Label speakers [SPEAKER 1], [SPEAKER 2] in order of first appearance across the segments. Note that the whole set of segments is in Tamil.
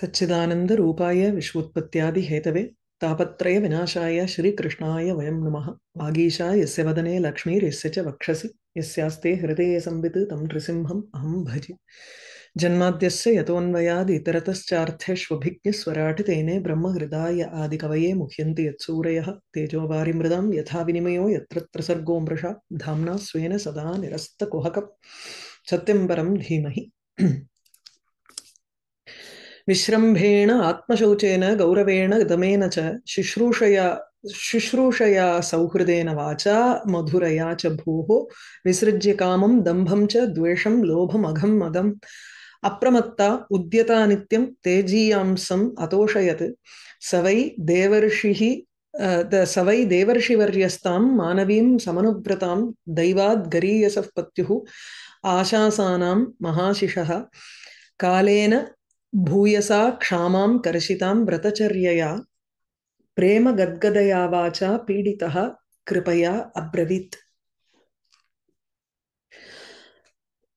[SPEAKER 1] सच्चिदानंद रूपाय विश्वोत्पत्त्यादि हेतवे तापत्रय विनाशाय श्री कृष्णाय वयं नमः वागीशा यस्य वदने लक्ष्मी लक्ष्मीर्यस्य च वक्षसि यस्यास्ते हृदये संवित् तं नृसिंहम् अहं भजे जन्माद्यस्य इतरतश्चार्थेष्वभिज्ञ तेने ब्रह्म हृदाय आदि कवये मुह्यन्ति यत्सूरयः तेजोवारि मृदां यथा विनिमयो यत्र त्रसर्गो मृषा धाम्ना स्वेन सदा निरस्तकुहकम् सत्यं परं धीमहि विश्रम्भेण आत्मशौचेन गौरवेण दमेन च शुश्रूषया शुश्रूषया सौहृदेन वाचा मधुरया च भूः विसृज्य कामं दम्भं च द्वेषं लोभमघं मदम् अप्रमत्ता उद्यता नित्यं तेजीयांसम् अतोषयत् स वै देवर्षिः स वै देवर्षिवर्यस्तां मानवीं समनुव्रतां दैवाद् गरीयसः पत्युः आशासानां महाशिषः कालेन க்ஷாமாம் क्षामां कर्षितां பிரேம கத்கதையா வாச்சா பீடிதா கிருபையா அப்ரவித்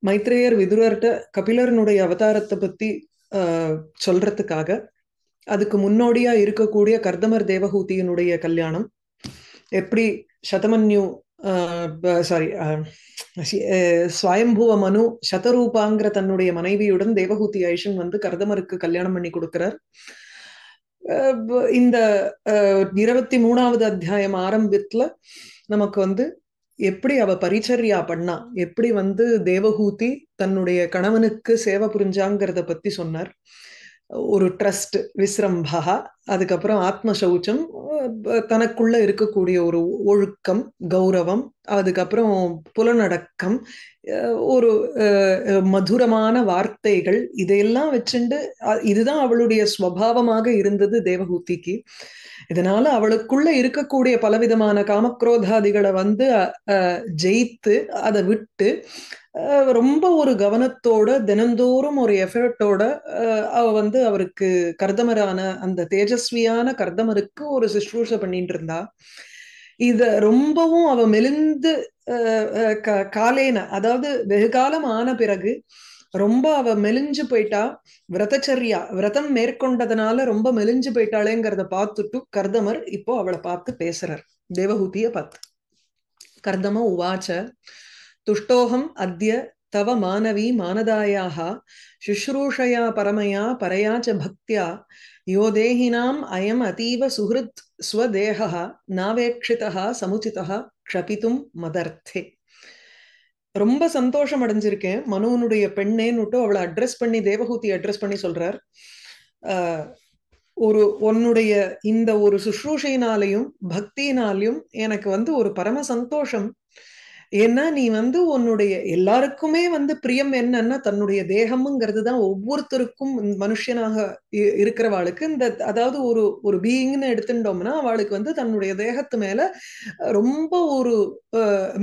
[SPEAKER 1] மைத்ரேயர் விதுரர்ட கபிலருனுடைய அவதாரத்தை ஆஹ் சொல்றதுக்காக அதுக்கு முன்னோடியா இருக்கக்கூடிய கர்தமர் தேவகூதியினுடைய கல்யாணம் எப்படி சதமன்யு சாரி சுவயம்புவ மனு சதரூபாங்கிற தன்னுடைய மனைவியுடன் தேவகூதி ஐஷன் வந்து கர்தமருக்கு கல்யாணம் பண்ணி கொடுக்கிறார் இந்த இருபத்தி மூணாவது அத்தியாயம் ஆரம்பத்துல நமக்கு வந்து எப்படி அவ பரிச்சரியா பண்ணா எப்படி வந்து தேவகூதி தன்னுடைய கணவனுக்கு சேவை புரிஞ்சாங்கிறத பத்தி சொன்னார் ஒரு ட்ரஸ்ட் விஸ்ரம்பா அதுக்கப்புறம் ஆத்ம சௌச்சம் தனக்குள்ள இருக்கக்கூடிய ஒரு ஒழுக்கம் கௌரவம் அதுக்கப்புறம் புலநடக்கம் ஒரு மதுரமான வார்த்தைகள் இதையெல்லாம் வச்சுண்டு இதுதான் அவளுடைய ஸ்வபாவமாக இருந்தது தேவஹூத்திக்கு இதனால அவளுக்குள்ள இருக்கக்கூடிய பலவிதமான காமக்ரோதாதிகளை வந்து ஜெயித்து அதை விட்டு ரொம்ப ஒரு கவனத்தோட தினந்தோறும் ஒரு எஃபர்ட்டோட அவ வந்து அவருக்கு கர்தமரான அந்த தேஜஸ்வியான கர்தமருக்கு ஒரு சுஷ்ரூஷ பண்ணிட்டு இருந்தா இத ரொம்பவும் அவ மெலிந்து காலேன அதாவது வெகு காலம் ஆன பிறகு ரொம்ப அவ மெலிஞ்சு போயிட்டா விரதச்சரியா விரதம் மேற்கொண்டதுனால ரொம்ப மெலிஞ்சு போயிட்டாளேங்கிறத பார்த்துட்டு கர்தமர் இப்போ அவளை பார்த்து பேசுறார் தேவஹூதிய பார்த்து கர்தம உவாச்ச துஷ்டோகம் அத்திய தவ மாணவி மானதாயாக சுஷ்ரூஷயா பரமையா பரையாச்ச பக்தியா யோ தேகினாம் அயம் அதீவ சுஹிருத் ஸ்வதேகா நாவேட்சிதா சமுச்சிதா க்ஷபித்தும் மதர்த்தே ரொம்ப சந்தோஷம் அடைஞ்சிருக்கேன் மனுவனுடைய பெண்ணேன்னுட்டு அவளை அட்ரஸ் பண்ணி தேவகூத்தி அட்ரஸ் பண்ணி சொல்றார் ஒரு உன்னுடைய இந்த ஒரு சுஷ்ரூஷையினாலையும் பக்தியினாலையும் எனக்கு வந்து ஒரு பரம சந்தோஷம் ஏன்னா நீ வந்து உன்னுடைய எல்லாருக்குமே வந்து பிரியம் என்னன்னா தன்னுடைய தேகம்ங்கிறது தான் ஒவ்வொருத்தருக்கும் மனுஷனாக இருக்கிறவாளுக்கு இந்த அதாவது ஒரு ஒரு பீயிங்னு எடுத்துட்டோம்னா அவளுக்கு வந்து தன்னுடைய தேகத்து மேல ரொம்ப ஒரு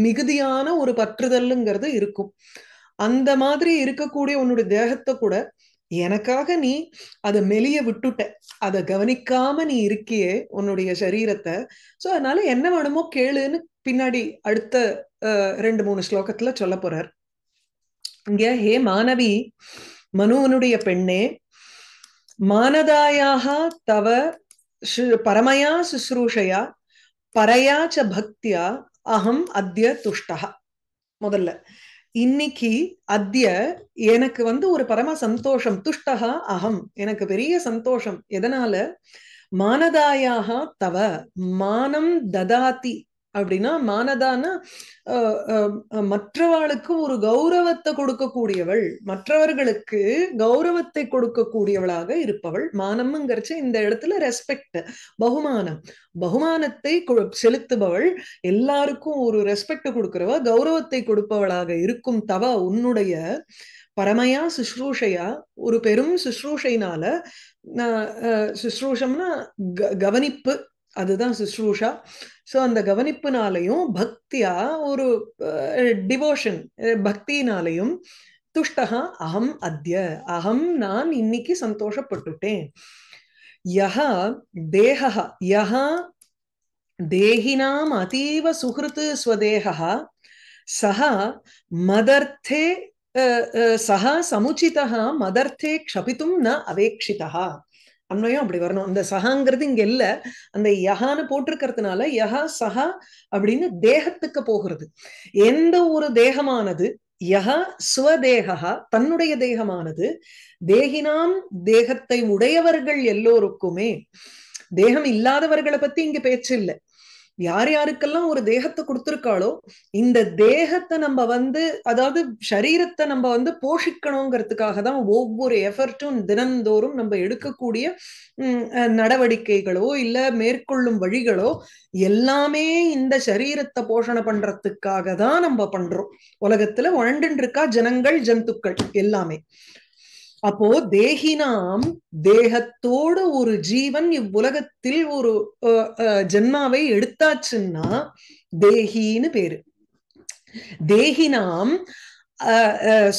[SPEAKER 1] மிகுதியான ஒரு பற்றுதல்ங்கிறது இருக்கும் அந்த மாதிரி இருக்கக்கூடிய உன்னுடைய தேகத்தை கூட எனக்காக நீ அதை மெலிய விட்டுட்ட அதை கவனிக்காம நீ இருக்கியே உன்னுடைய சரீரத்தை ஸோ அதனால என்ன வேணுமோ கேளுன்னு பின்னாடி அடுத்த ரெண்டு மூணு ஸ்லோகத்துல சொல்ல போறார் இங்க ஹே மாணவி மனுவனுடைய பெண்ணே மானதாயாக தவ பரமயா சுசுரூஷையா பரையா ச பக்தியா அகம் அத்திய துஷ்டா முதல்ல இன்னைக்கு அத்திய எனக்கு வந்து ஒரு பரம சந்தோஷம் துஷ்டா அகம் எனக்கு பெரிய சந்தோஷம் எதனால மானதாயாக தவ மானம் ததாதி அப்படின்னா மானதானா மற்றவாளுக்கு ஒரு கௌரவத்தை கொடுக்கக்கூடியவள் மற்றவர்களுக்கு கௌரவத்தை கொடுக்கக்கூடியவளாக இருப்பவள் மானம்ங்கிறச்ச இந்த இடத்துல ரெஸ்பெக்ட் பகுமானம் பகுமானத்தை செலுத்துபவள் எல்லாருக்கும் ஒரு ரெஸ்பெக்ட் கொடுக்கிறவ கௌரவத்தை கொடுப்பவளாக இருக்கும் தவ உன்னுடைய பரமையா சுஷ்ரூஷையா ஒரு பெரும் சுஷ்ரூஷைனால சுஷ்ரூஷம்னா கவனிப்பு அதுதான் சுஷ்ரூஷா ஸோ அந்த கவனிப்புனாலையும் பக்தியா ஒரு டிவோஷன் பக்தினாலையும் துஷ்டகா அகம் அத்ய அகம் நான் இன்னைக்கு சந்தோஷப்பட்டுட்டேன் யஹா தேகா யஹா தேகினாம் அதீவ சுகிருத்து ஸ்வதேகா சஹா மதர்த்தே சஹா சமுச்சிதா மதர்த்தே க்ஷபித்தும் ந அவேக்ஷிதா அன்வயம் அப்படி வரணும் அந்த சகாங்கிறது இங்க இல்ல அந்த யஹான்னு போட்டிருக்கிறதுனால யஹா சஹா அப்படின்னு தேகத்துக்கு போகிறது எந்த ஒரு தேகமானது யஹா சுவதேகா தன்னுடைய தேகமானது தேகினாம் தேகத்தை உடையவர்கள் எல்லோருக்குமே தேகம் இல்லாதவர்களை பத்தி இங்க பேச்சு இல்லை யார் யாருக்கெல்லாம் ஒரு தேகத்தை கொடுத்துருக்காளோ இந்த தேகத்தை நம்ம வந்து அதாவது சரீரத்தை நம்ம வந்து போஷிக்கணுங்கிறதுக்காக தான் ஒவ்வொரு எஃபர்ட்டும் தினந்தோறும் நம்ம எடுக்கக்கூடிய நடவடிக்கைகளோ இல்ல மேற்கொள்ளும் வழிகளோ எல்லாமே இந்த சரீரத்தை போஷணம் பண்றதுக்காக தான் நம்ம பண்றோம் உலகத்துல உழண்டுன்னு இருக்கா ஜனங்கள் ஜந்துக்கள் எல்லாமே அப்போ தேகினாம் தேகத்தோடு ஒரு ஜீவன் இவ்வுலகத்தில் ஒரு ஜென்மாவை எடுத்தாச்சுன்னா தேகின்னு பேரு தேகினாம்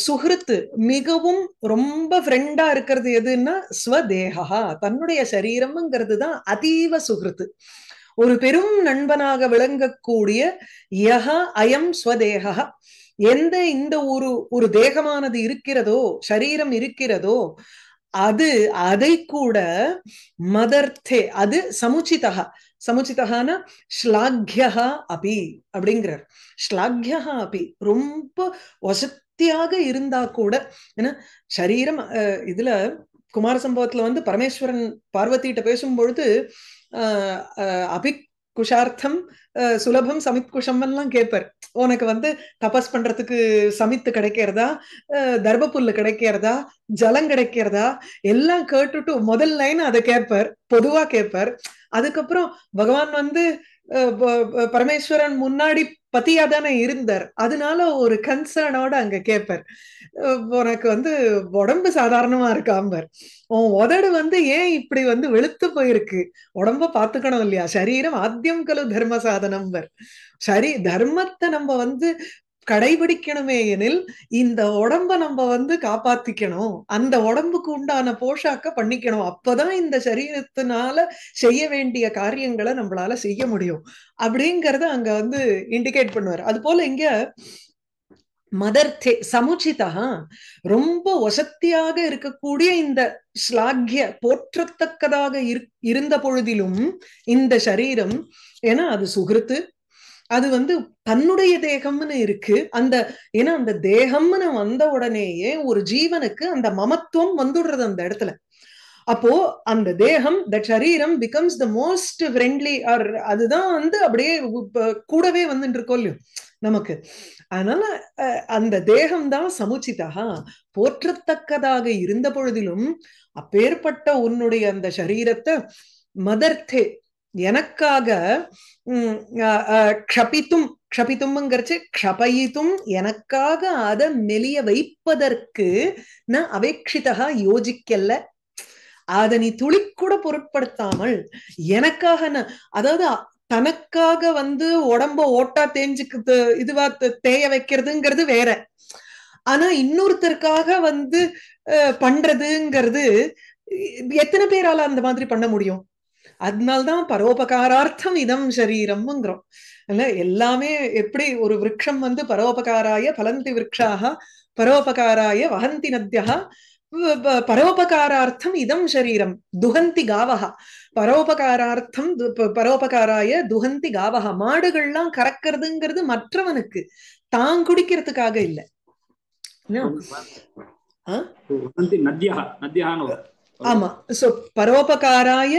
[SPEAKER 1] சுகிருத்து மிகவும் ரொம்ப ஃப்ரெண்டா இருக்கிறது எதுன்னா ஸ்வதேகா தன்னுடைய சரீரம்ங்கிறது தான் அதீவ சுகிருத்து ஒரு பெரும் நண்பனாக விளங்கக்கூடிய யஹ அயம் ஸ்வதேகா எந்த இந்த ஒரு ஒரு தேகமானது இருக்கிறதோ சரீரம் இருக்கிறதோ அது அதை கூட மதர்த்தே அது சமுச்சிதா சமுச்சிதகான ஸ்லாக்யா அபி அப்படிங்கிறார் ஸ்லாக்யா அபி ரொம்ப வசத்தியாக இருந்தா கூட ஏன்னா சரீரம் இதுல குமார சம்பவத்துல வந்து பரமேஸ்வரன் பார்வதிட்ட பேசும்பொழுது அபிக் குஷார்த்தம் சுலபம் சமித் குஷம் எல்லாம் கேட்பார் உனக்கு வந்து தபஸ் பண்றதுக்கு சமித்து கிடைக்கிறதா தர்ப புல்லு கிடைக்கிறதா ஜலம் கிடைக்கிறதா எல்லாம் கேட்டுட்டு முதல் லைன் அதை கேட்பார் பொதுவா கேட்பார் அதுக்கப்புறம் பகவான் வந்து பரமேஸ்வரன் முன்னாடி பத்தியா தானே இருந்தார் அதனால ஒரு கன்சர்னோட அங்க கேட்பார் உனக்கு வந்து உடம்பு சாதாரணமா இருக்காம்பர் உன் உதடு வந்து ஏன் இப்படி வந்து வெளுத்து போயிருக்கு உடம்ப பாத்துக்கணும் இல்லையா சரீரம் ஆத்தியம் கலு தர்ம சாதனம்பர் சரி தர்மத்தை நம்ம வந்து கடைபிடிக்கணுமே எனில் இந்த உடம்ப நம்ம வந்து காப்பாத்திக்கணும் அந்த உடம்புக்கு உண்டான போஷாக்க பண்ணிக்கணும் அப்பதான் இந்த சரீரத்தினால செய்ய வேண்டிய காரியங்களை நம்மளால செய்ய முடியும் அப்படிங்கறத அங்க வந்து இண்டிகேட் பண்ணுவார் அது போல இங்க மதர் தே சமுச்சிதா ரொம்ப வசத்தியாக இருக்கக்கூடிய இந்த ஸ்லாக்கிய போற்றத்தக்கதாக இருந்த பொழுதிலும் இந்த சரீரம் ஏன்னா அது சுகிருத்து அது வந்து தன்னுடைய தேகம்னு இருக்கு அந்த ஏன்னா அந்த தேகம்னு வந்த உடனேயே ஒரு ஜீவனுக்கு அந்த மமத்துவம் வந்துடுறது அந்த இடத்துல அப்போ அந்த தேகம் த சரீரம் பிகம்ஸ் த மோஸ்ட் ஃப்ரெண்ட்லி ஆர் அதுதான் வந்து அப்படியே கூடவே வந்துட்டு இருக்கோம் இல்லையோ நமக்கு அதனால அந்த தேகம்தான் சமுச்சிதா போற்றத்தக்கதாக இருந்த பொழுதிலும் அப்பேற்பட்ட உன்னுடைய அந்த சரீரத்தை மதர்த்தே எனக்காக க்ஷபித்தும் க்ஷபித்தும்ங்கிறச்சு க்ஷபயித்தும் எனக்காக அதை மெலிய வைப்பதற்கு நான் அவேட்சிதா யோசிக்கல அதை நீ துளிக்கூட பொருட்படுத்தாமல் எனக்காக அதாவது தனக்காக வந்து உடம்ப ஓட்டா தேஞ்சுக்கு இதுவா தேய வைக்கிறதுங்கிறது வேற ஆனா இன்னொருத்தருக்காக வந்து பண்றதுங்கிறது எத்தனை பேரால அந்த மாதிரி பண்ண முடியும் அதனால்தான் பரோபகாரார்த்தம் இதம் சரீரம்ங்கிறோம் இல்ல எல்லாமே எப்படி ஒரு விரக்ஷம் வந்து பரோபகாராய பலந்தி விரக்ஷாக பரோபகாராய வகந்தி நத்தியா பரோபகாரார்த்தம் இதம் சரீரம் துகந்தி காவகா பரோபகாரார்த்தம் பரோபகாராய துகந்தி காவக மாடுகள்லாம் கறக்கிறதுங்கிறது மற்றவனுக்கு தான் குடிக்கிறதுக்காக இல்லை ஆமா சோ பரோபகாராய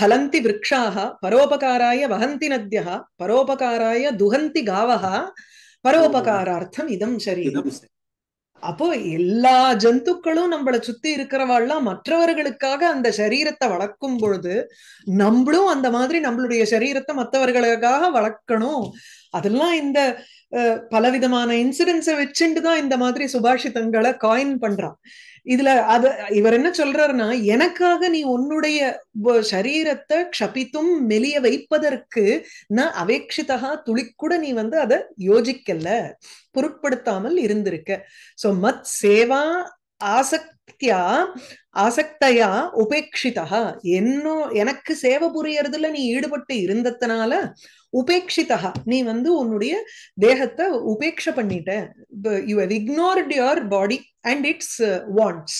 [SPEAKER 1] பலந்தி விரக்ஷாக பரோபகாராய வகந்தி நத்தியா பரோபகாராய துகந்தி காவகா பரோபகாரார்த்தம் இதம் சரீரம் அப்போ எல்லா ஜந்துக்களும் நம்மளை சுத்தி இருக்கிறவாள்லாம் மற்றவர்களுக்காக அந்த சரீரத்தை வளர்க்கும் பொழுது நம்மளும் அந்த மாதிரி நம்மளுடைய சரீரத்தை மற்றவர்களுக்காக வளர்க்கணும் அதெல்லாம் இந்த பலவிதமான இன்சிடென்ட்ஸை வச்சுட்டு தான் இந்த மாதிரி சுபாஷிதங்களை காயின் பண்றான் இதுல அது இவர் என்ன சொல்றாருன்னா எனக்காக நீ உன்னுடைய சரீரத்தை க்ஷபித்தும் மெலிய வைப்பதற்கு நான் அவேட்சிதா துளிக்கூட நீ வந்து அதை யோசிக்கல பொருட்படுத்தாமல் இருந்திருக்க சோ மத் சேவா ஆசக்தியா ஆசக்தையா உபேட்சிதா என்னோ எனக்கு சேவை புரியறதுல நீ ஈடுபட்டு இருந்ததுனால உபேட்சிதா நீ வந்து உன்னுடைய தேகத்தை உபேட்ச பண்ணிட்ட you have ignored your body and its wants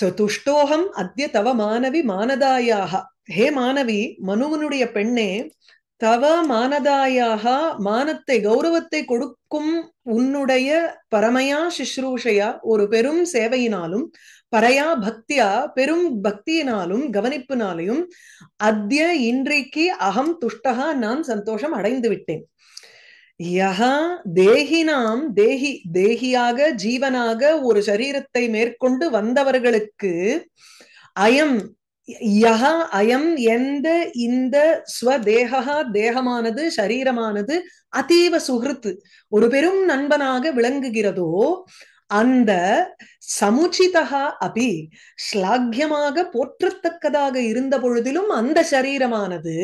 [SPEAKER 1] so துஷ்டோகம் அத்திய தவ மாணவி மானதாயாக ஹே மாணவி மனுவனுடைய பெண்ணே தவ மானதாயாக மானத்தை கௌரவத்தை கொடுக்கும் உன்னுடைய பரமையா சிஸ்ரூஷையா ஒரு பெரும் சேவையினாலும் பரையா பக்தியா பெரும் பக்தியினாலும் கவனிப்பினாலையும் அத்திய இன்றைக்கு அகம் துஷ்டகா நான் சந்தோஷம் அடைந்து விட்டேன் யஹா தேகினாம் தேகி தேகியாக ஜீவனாக ஒரு சரீரத்தை மேற்கொண்டு வந்தவர்களுக்கு அயம் யஹா அயம் எந்த இந்த ஸ்வதேகா தேகமானது சரீரமானது அதீவ சுகிருத்து ஒரு பெரும் நண்பனாக விளங்குகிறதோ அந்த சமுச்சிதா அபி ஸ்லாகியமாக போற்றத்தக்கதாக இருந்த பொழுதிலும் அந்த சரீரமானது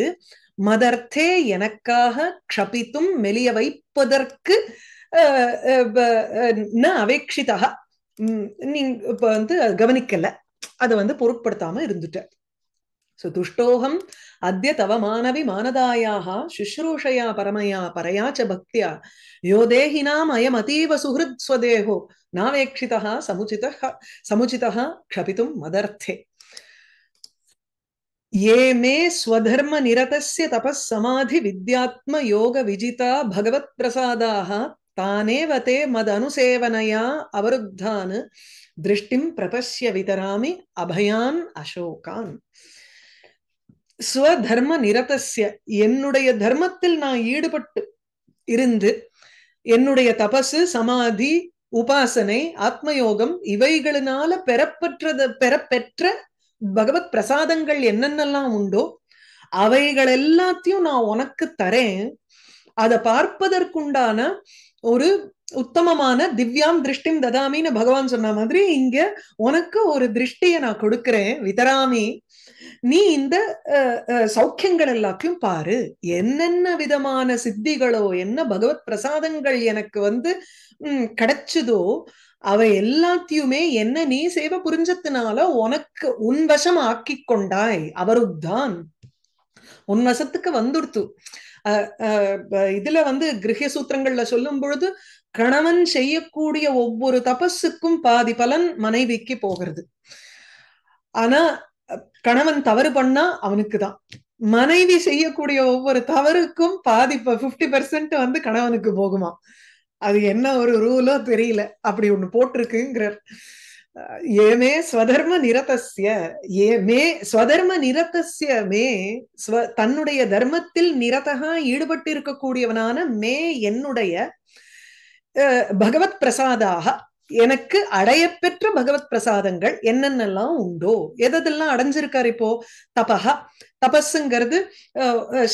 [SPEAKER 1] மதர்த்தே எனக்காக க்ஷபித்தும் மெலிய வைப்பதற்கு ந அவேட்சிதா நீங்க இப்ப வந்து கவனிக்கல அதை வந்து பொருட்படுத்தாம இருந்துட்டேன் ஸோ துஷ்டோகம் அத்திய தவ மாணவி மானதாயாக சுஷ்ரூஷயா பரமையா பரயாச்ச பக்தியா யோ தேகினாம் அயம் அதீவ சுஹிருத் ஸ்வதேகோ நாவேக்ஷிதா சமுச்சித சமுச்சிதா க்ஷபித்தும் மதர்த்தே ஏ மே ஸ்வதர்ம நிரதஸ்ய தபஸ் சமாதி வித்யாத்ம யோக விஜிதா பகவத் பிரசாதாக தானேவ மத அனுசேவனையா அவருத்தான்னு திருஷ்டிம் பிரபஸ்ய விதராமி அபயான் அசோகான் ஸ்வதர்ம நிரதசிய என்னுடைய தர்மத்தில் நான் ஈடுபட்டு இருந்து என்னுடைய தபசு சமாதி உபாசனை ஆத்மயோகம் இவைகளினால பெறப்பெற்றது பெறப்பெற்ற பகவத் பிரசாதங்கள் என்னென்னலாம் உண்டோ அவைகள் எல்லாத்தையும் நான் உனக்கு தரேன் அதை பார்ப்பதற்குண்டான ஒரு உத்தமமான திவ்யாம் திருஷ்டிம் ததாமின்னு பகவான் சொன்ன மாதிரி இங்க உனக்கு ஒரு திருஷ்டியை நான் கொடுக்கிறேன் விதராமி நீ இந்த சௌக்கியங்கள் எல்லாத்தையும் பாரு என்னென்ன விதமான சித்திகளோ என்ன பகவத் பிரசாதங்கள் எனக்கு வந்து உம் கிடைச்சதோ அவ எல்லாத்தையுமே என்ன நீ சேவை புரிஞ்சதுனால உனக்கு உன் வசம் ஆக்கி கொண்டாய் அவருத்தான் உன் வசத்துக்கு வந்துடுத்து இதுல வந்து கிரகிய சூத்திரங்கள்ல சொல்லும் பொழுது கணவன் செய்யக்கூடிய ஒவ்வொரு தபஸுக்கும் பாதி பலன் மனைவிக்கு போகிறது ஆனா கணவன் தவறு பண்ணா அவனுக்கு தான் மனைவி செய்யக்கூடிய ஒவ்வொரு தவறுக்கும் பாதி பிப்டி பெர்சென்ட் வந்து கணவனுக்கு போகுமா அது என்ன ஒரு ரூலோ தெரியல அப்படி ஒண்ணு போட்டிருக்குங்கிறார் ஏமே ஸ்வதர்ம நிரதசிய निरतस्य ये मे மே ஸ்வ தன்னுடைய தர்மத்தில் நிரதகா ஈடுபட்டு இருக்கக்கூடியவனான மே என்னுடைய பகவத் பிரசாதாக எனக்கு அடையப்பெற்ற பகவத் பிரசாதங்கள் என்னென்னலாம் உண்டோ எதெல்லாம் அடைஞ்சிருக்காரு இப்போ தபா தபஸ்ங்கிறது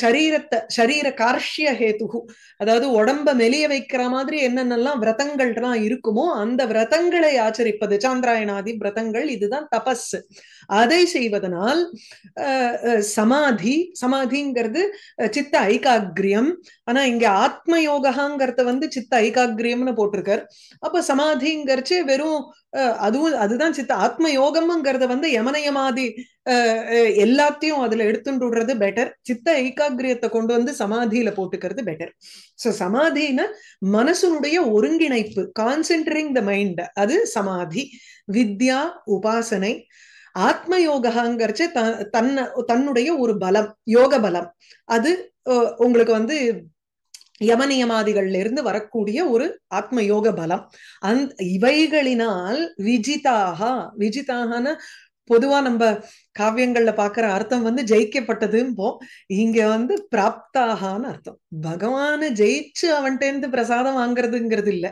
[SPEAKER 1] சரீரத்தை சரீர கார்ஷிய ஹேத்துகு அதாவது உடம்ப மெலிய வைக்கிற மாதிரி என்னென்னலாம் விரதங்கள்லாம் இருக்குமோ அந்த விரதங்களை ஆச்சரிப்பது சாந்திராயணாதி விரதங்கள் இதுதான் தபஸ் அதை செய்வதனால் சமாதி சமாதிங்கிறது சித்த ஐகாகிரியம் ஆனா இங்க ஆத்ம யோகாங்கிறத வந்து சித்த ஐகாகிரியம்னு போட்டிருக்கார் அப்ப சமாதிங்கிறச்சு வெறும் அதுவும் அதுதான் சித்த ஆத்ம யோகம்ங்கிறத வந்து யமனயமாதி எல்லாத்தையும் அதுல எடுத்துட்டு விடுறது பெட்டர் சித்த ஐகாகிரியத்தை கொண்டு வந்து சமாதியில போட்டுக்கிறது பெட்டர் சோ சமாதினா மனசுனுடைய ஒருங்கிணைப்பு கான்சென்ட்ரிங் த மைண்ட் அது சமாதி வித்யா உபாசனை ஆத்ம யோகாங்கிறச்சு தன்னுடைய ஒரு பலம் யோக பலம் அது உங்களுக்கு வந்து இருந்து வரக்கூடிய ஒரு ஆத்ம யோக பலம் அந் இவைகளினால் விஜிதாக விஜிதாகன பொதுவா நம்ம காவியங்கள்ல பாக்குற அர்த்தம் வந்து போ இங்க வந்து பிராப்தாகான்னு அர்த்தம் பகவான ஜெயிச்சு அவன்கிட்ட இருந்து பிரசாதம் வாங்குறதுங்கிறது இல்லை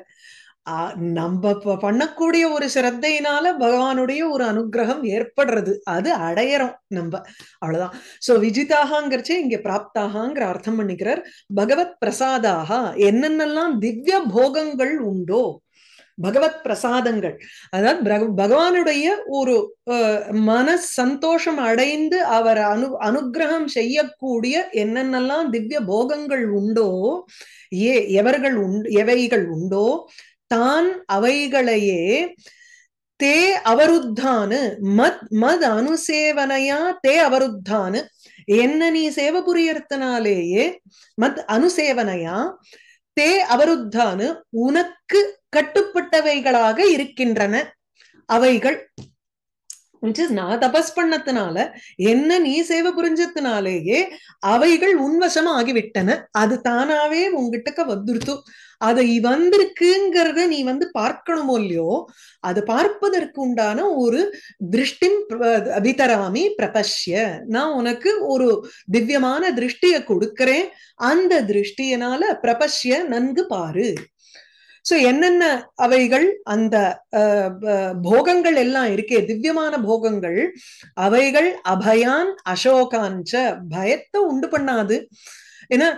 [SPEAKER 1] நம்ம பண்ணக்கூடிய ஒரு சிரத்தையினால பகவானுடைய ஒரு அனுகிரகம் ஏற்படுறது அது அடையறோம் நம்ம அவ்வளவுதான் சோ விஜிதாகாங்கிறச்சு இங்க பிராப்தாகாங்கிற அர்த்தம் பண்ணிக்கிறார் பகவத் பிரசாதாக என்னென்னலாம் திவ்ய போகங்கள் உண்டோ பகவத் பிரசாதங்கள் அதாவது பகவானுடைய ஒரு மன சந்தோஷம் அடைந்து அவர் அனு அனுகிரகம் செய்யக்கூடிய என்னென்னலாம் திவ்ய போகங்கள் உண்டோ ஏ எவர்கள் உண் எவைகள் உண்டோ தான் அவைகளையே தே அவருத்தானு மத் மத் அனுசேவனையா தே அவருத்தானு என்ன நீ சேவ புரியறதுனாலேயே மத் அனுசேவனையா தே அவருத்தானு உனக்கு கட்டுப்பட்டவைகளாக இருக்கின்றன அவைகள் நான் தபஸ் பண்ணத்தினால என்ன நீ சேவை புரிஞ்சதுனாலேயே அவைகள் உன்வசம் ஆகிவிட்டன அது தானாவே உங்ககிட்டக்க வந்துருத்து அதை வந்திருக்குங்கிறத நீ வந்து பார்க்கணுமோ இல்லையோ அது பார்ப்பதற்கு உண்டான ஒரு திருஷ்டி அபிதராமி பிரபஷ்ய நான் உனக்கு ஒரு திவ்யமான திருஷ்டியை கொடுக்கிறேன் அந்த திருஷ்டியனால பிரபஷ்ய நன்கு பாரு சோ என்னென்ன அவைகள் அந்த போகங்கள் எல்லாம் இருக்கே திவ்யமான போகங்கள் அவைகள் அபயான் அசோகான் பயத்தை உண்டு பண்ணாது ஏன்னா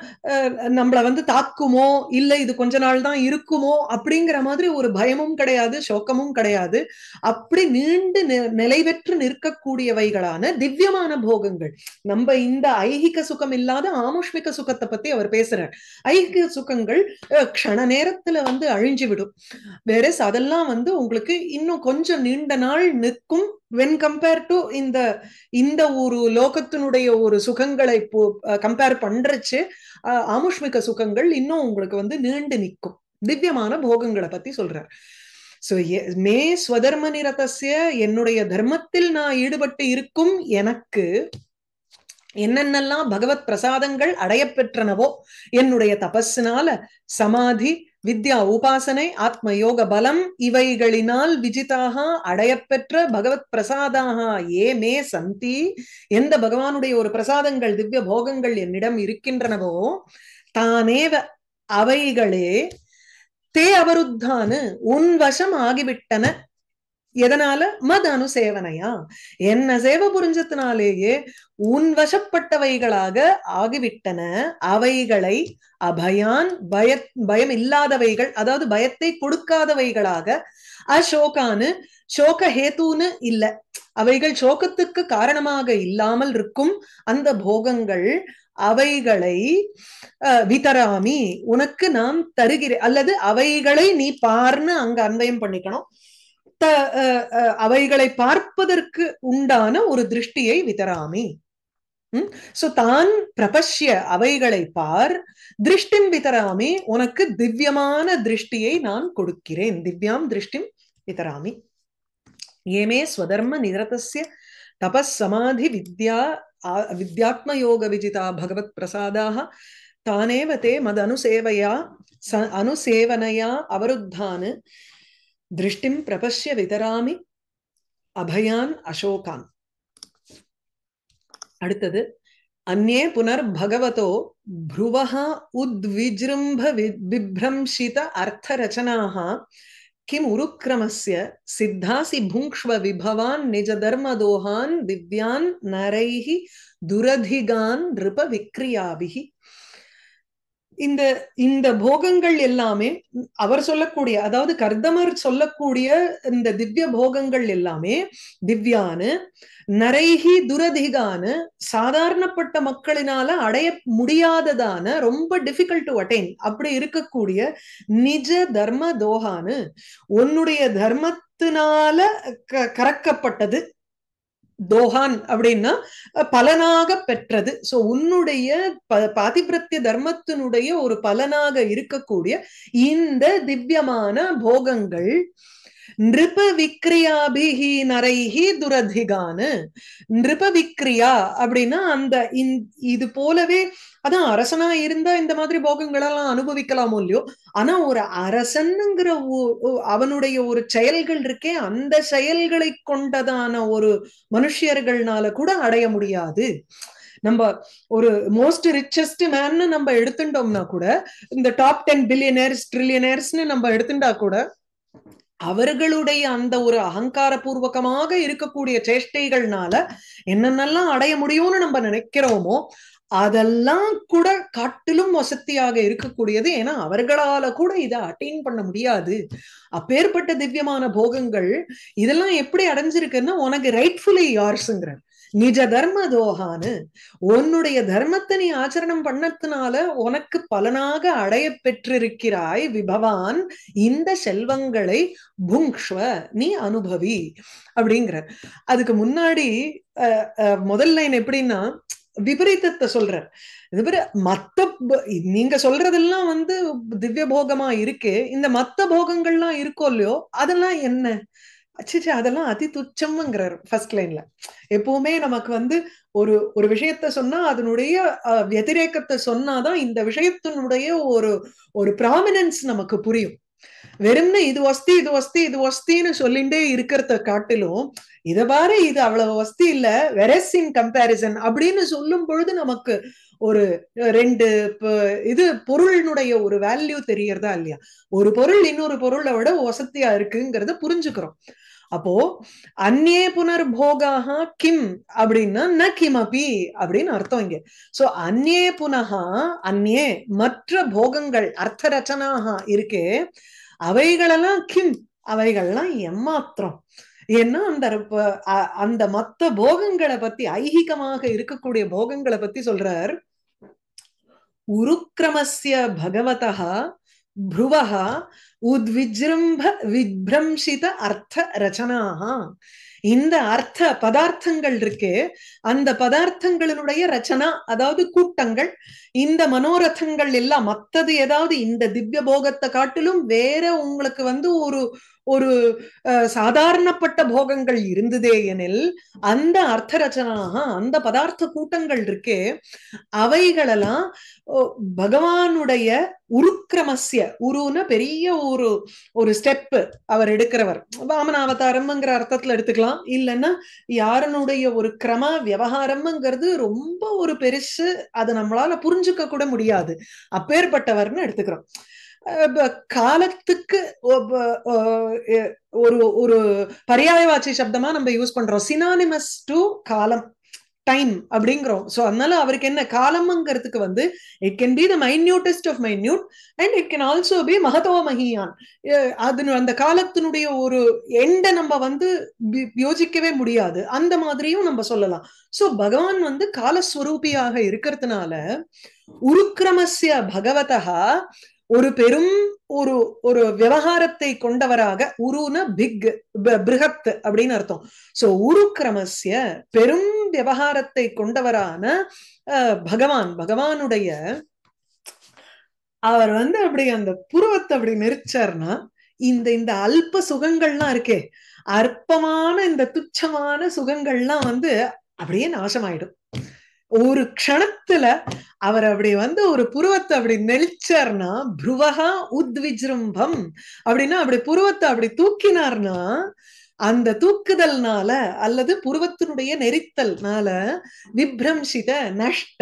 [SPEAKER 1] நம்மளை வந்து தாக்குமோ இல்லை இது கொஞ்ச நாள் தான் இருக்குமோ அப்படிங்கிற மாதிரி ஒரு பயமும் கிடையாது சோக்கமும் கிடையாது அப்படி நீண்டு நிலைபெற்று நிற்கக்கூடியவைகளான திவ்யமான போகங்கள் நம்ம இந்த ஐகிக சுகம் இல்லாத ஆமுஷ்மிக சுகத்தை பத்தி அவர் பேசுறார் ஐகிக சுகங்கள் க்ஷண நேரத்துல வந்து அழிஞ்சு விடும் வேற அதெல்லாம் வந்து உங்களுக்கு இன்னும் கொஞ்சம் நீண்ட நாள் நிற்கும் வென் கம்பேர் டு இந்த இந்த ஒரு லோகத்தினுடைய ஒரு சுகங்களை கம்பேர் பண்றச்சு ஆமுஷ்மிக சுகங்கள் இன்னும் உங்களுக்கு வந்து நீண்டு நிற்கும் திவ்யமான போகங்களை பத்தி சொல்றார் சோ மே ஸ்வதர்ம நிரதசிய என்னுடைய தர்மத்தில் நான் ஈடுபட்டு இருக்கும் எனக்கு என்னென்னலாம் பகவத் பிரசாதங்கள் அடைய பெற்றனவோ என்னுடைய தபஸினால சமாதி வித்யா உபாசனை ஆத்ம யோக பலம் இவைகளினால் விஜிதாக அடையப்பெற்ற பகவத் பிரசாதாக ஏ மே சந்தி எந்த பகவானுடைய ஒரு பிரசாதங்கள் திவ்ய போகங்கள் என்னிடம் இருக்கின்றனவோ தானேவ அவைகளே தே அவருத்தானு உன் வசம் ஆகிவிட்டன எதனால மத அனுசேவனையா என்ன சேவை புரிஞ்சத்தினாலேயே உன் வசப்பட்டவைகளாக ஆகிவிட்டன அவைகளை அபயான் பய பயம் இல்லாதவைகள் அதாவது பயத்தை கொடுக்காதவைகளாக அசோகானு சோக ஹேத்துன்னு இல்ல அவைகள் சோகத்துக்கு காரணமாக இல்லாமல் இருக்கும் அந்த போகங்கள் அவைகளை விதராமி உனக்கு நாம் தருகிறேன் அல்லது அவைகளை நீ பார்னு அங்க அன்பயம் பண்ணிக்கணும் அவைகளை பார்ப்பதற்கு உண்டான ஒரு திருஷ்டியை விதராமி பிரபஷ்ய அவைகளை பார் திருஷ்டிம் விதராமி உனக்கு திவ்யமான திருஷ்டியை நான் கொடுக்கிறேன் திவ்யாம் திருஷ்டிம் விதராமி ஏமே ஸ்வதர்ம நிரதசிய தபஸ் சமாதி வித்யா வித்யாத்ம யோக விஜிதா பகவத் பிரசாதாக தானேவ தே மத அனுசேவையா அனுசேவனையா அவருத்தானு दृष्टि प्रपश्य वितरा अभयान् अशोकान् अडुतद् अन्ये पुनर्भगवतो भ्रुवः उद्विजृम्भविभ्रंशित अर्थरचनाः किमुरुक्रमस्य सिद्धासि भुङ्क्ष्व विभवान् निजधर्मदोहान् दिव्यान् नरैः दुरधिगान् नृपविक्रियाभिः இந்த இந்த போகங்கள் எல்லாமே அவர் சொல்லக்கூடிய அதாவது கர்தமர் சொல்லக்கூடிய இந்த திவ்ய போகங்கள் எல்லாமே திவ்யானு நரைகி துரதிகானு சாதாரணப்பட்ட மக்களினால அடைய முடியாததான ரொம்ப டிஃபிகல்ட் டு அட்டைன் அப்படி இருக்கக்கூடிய நிஜ தர்ம தோகான்னு உன்னுடைய தர்மத்தினால கறக்கப்பட்டது தோஹான் அப்படின்னா பலனாக பெற்றது சோ உன்னுடைய பாதிபிரத்திய தர்மத்தினுடைய ஒரு பலனாக இருக்கக்கூடிய இந்த திவ்யமான போகங்கள் நிருப விக்ரியாபிகி நரைகி துரதிகானு நிருப விக்ரியா அப்படின்னா அந்த இது போலவே அதான் அரசனா இருந்தா இந்த மாதிரி போகங்களெல்லாம் அனுபவிக்கலாமோ இல்லையோ ஆனா ஒரு அரசனுங்கிற அவனுடைய ஒரு செயல்கள் இருக்கே அந்த செயல்களை கொண்டதான ஒரு மனுஷியர்கள்னால கூட அடைய முடியாது நம்ம ஒரு மோஸ்ட் ரிச்சஸ்ட் மேன்னு நம்ம எடுத்துட்டோம்னா கூட இந்த டாப் டென் பில்லியனர்ஸ் ட்ரில்லியனர்ஸ்னு நம்ம எடுத்துட்டா கூட அவர்களுடைய அந்த ஒரு அகங்கார பூர்வகமாக இருக்கக்கூடிய சேஷ்டைகள்னால என்னென்னலாம் அடைய முடியும்னு நம்ம நினைக்கிறோமோ அதெல்லாம் கூட காட்டிலும் வசதியாக இருக்கக்கூடியது ஏன்னா அவர்களால கூட இதை அட்டைன் பண்ண முடியாது அப்பேற்பட்ட திவ்யமான போகங்கள் இதெல்லாம் எப்படி அடைஞ்சிருக்குன்னா உனக்கு ரைட்ஃபுல்லி யார்ஸ்ங்கிற நிஜ தர்ம தோஹான்னு உன்னுடைய தர்மத்தை நீ ஆச்சரணம் பண்ணத்தினால உனக்கு பலனாக அடைய பெற்றிருக்கிறாய் விபவான் இந்த செல்வங்களை புங்ஷ்வ நீ அனுபவி அப்படிங்கிற அதுக்கு முன்னாடி முதல் லைன் எப்படின்னா விபரீதத்தை சொல்றார் விபர மத்த நீங்க சொல்றதெல்லாம் வந்து திவ்ய போகமா இருக்கு இந்த மத்த போகங்கள்லாம் இருக்கோ இல்லையோ அதெல்லாம் என்ன அச்சிச்சு அதெல்லாம் அதி துச்சம்ங்கிறார் ஃபர்ஸ்ட் லைன்ல எப்பவுமே நமக்கு வந்து ஒரு ஒரு விஷயத்த சொன்னா அதனுடைய வத்திரேக்கத்தை சொன்னாதான் இந்த விஷயத்தினுடைய ஒரு ஒரு ப்ராமினன்ஸ் நமக்கு புரியும் வெறும்னு இது வஸ்தி இது வஸ்தி இது வஸ்தின்னு சொல்லிண்டே இருக்கிறத காட்டிலும் இதை பாரு இது அவ்வளவு வசதி இல்ல வெரஸ் இன் கம்பேரிசன் அப்படின்னு சொல்லும் பொழுது நமக்கு ஒரு ரெண்டு இது பொருளினுடைய ஒரு வேல்யூ தெரியறதா இல்லையா ஒரு பொருள் இன்னொரு பொருளை விட வசதியா இருக்குங்கிறத புரிஞ்சுக்கிறோம் அப்போ அந்நே புனர்போகாக கிம் அப்படின்னா ந அபி அப்படின்னு அர்த்தம் இங்க சோ அந்நே புனகா அந்நே மற்ற போகங்கள் அர்த்த ரச்சனாக இருக்கே அவைகளெல்லாம் கிம் அவைகள்லாம் எம்மாத்திரம் ஏன்னா அந்த அந்த மத்த போகங்களை பத்தி ஐகிகமாக இருக்கக்கூடிய போகங்களை பத்தி சொல்றார் உருக்கிரமசிய பகவதா புருவஹா அர்த்த ரச்சனாக இந்த அர்த்த பதார்த்தங்கள் இருக்கு அந்த பதார்த்தங்களினுடைய ரச்சனா அதாவது கூட்டங்கள் இந்த மனோரதங்கள் எல்லாம் மத்தது ஏதாவது இந்த திவ்ய போகத்தை காட்டிலும் வேற உங்களுக்கு வந்து ஒரு ஒரு சாதாரணப்பட்ட போகங்கள் இருந்ததே எனில் அந்த அர்த்த ரச்சனாக அந்த பதார்த்த கூட்டங்கள் இருக்கே அவைகளெல்லாம் பகவானுடைய உருக்கிரமசிய உருன்னு பெரிய ஒரு ஒரு ஸ்டெப் அவர் எடுக்கிறவர் வாமன அவதாரம்ங்கிற அர்த்தத்துல எடுத்துக்கலாம் இல்லைன்னா யாருனுடைய ஒரு கிரம விவகாரம்ங்கிறது ரொம்ப ஒரு பெருசு அதை நம்மளால புரிஞ்சுக்க கூட முடியாது அப்பேற்பட்டவர்னு எடுத்துக்கிறோம் காலத்துக்கு ஒரு ஒரு பரியாயவாச்சி சப்தமா நம்ம யூஸ் பண்றோம் சினானிமஸ் டு காலம் டைம் அப்படிங்கிறோம் ஸோ அதனால அவருக்கு என்ன காலம்ங்கிறதுக்கு வந்து it can be the minutest of minute and it can also be மகத்துவ மகியான் அது அந்த காலத்தினுடைய ஒரு எண்டை நம்ம வந்து யோசிக்கவே முடியாது அந்த மாதிரியும் நம்ம சொல்லலாம் ஸோ பகவான் வந்து காலஸ்வரூபியாக இருக்கிறதுனால உருக்கிரமசிய பகவதா ஒரு பெரும் ஒரு ஒரு விவகாரத்தை கொண்டவராக உருன பிக் பிருகத் அப்படின்னு அர்த்தம் சோ உரு கிரமசிய பெரும் விவகாரத்தை கொண்டவரான பகவான் பகவானுடைய அவர் வந்து அப்படி அந்த புருவத்தை அப்படி நெரிச்சார்னா இந்த இந்த அல்ப சுகங்கள்லாம் இருக்கே அற்பமான இந்த துச்சமான சுகங்கள்லாம் வந்து அப்படியே நாசமாயிடும் ஒரு க்ஷணத்துல அவர் அப்படி வந்து ஒரு புருவத்தை அப்படி நெளிச்சார்னா புருவகா உத்விஜிரும்பம் அப்படின்னா அப்படி புருவத்தை அப்படி தூக்கினார்னா அந்த தூக்குதல்னால அல்லது புருவத்தினுடைய நெரித்தல்னால விப்ரம்சித நஷ்ட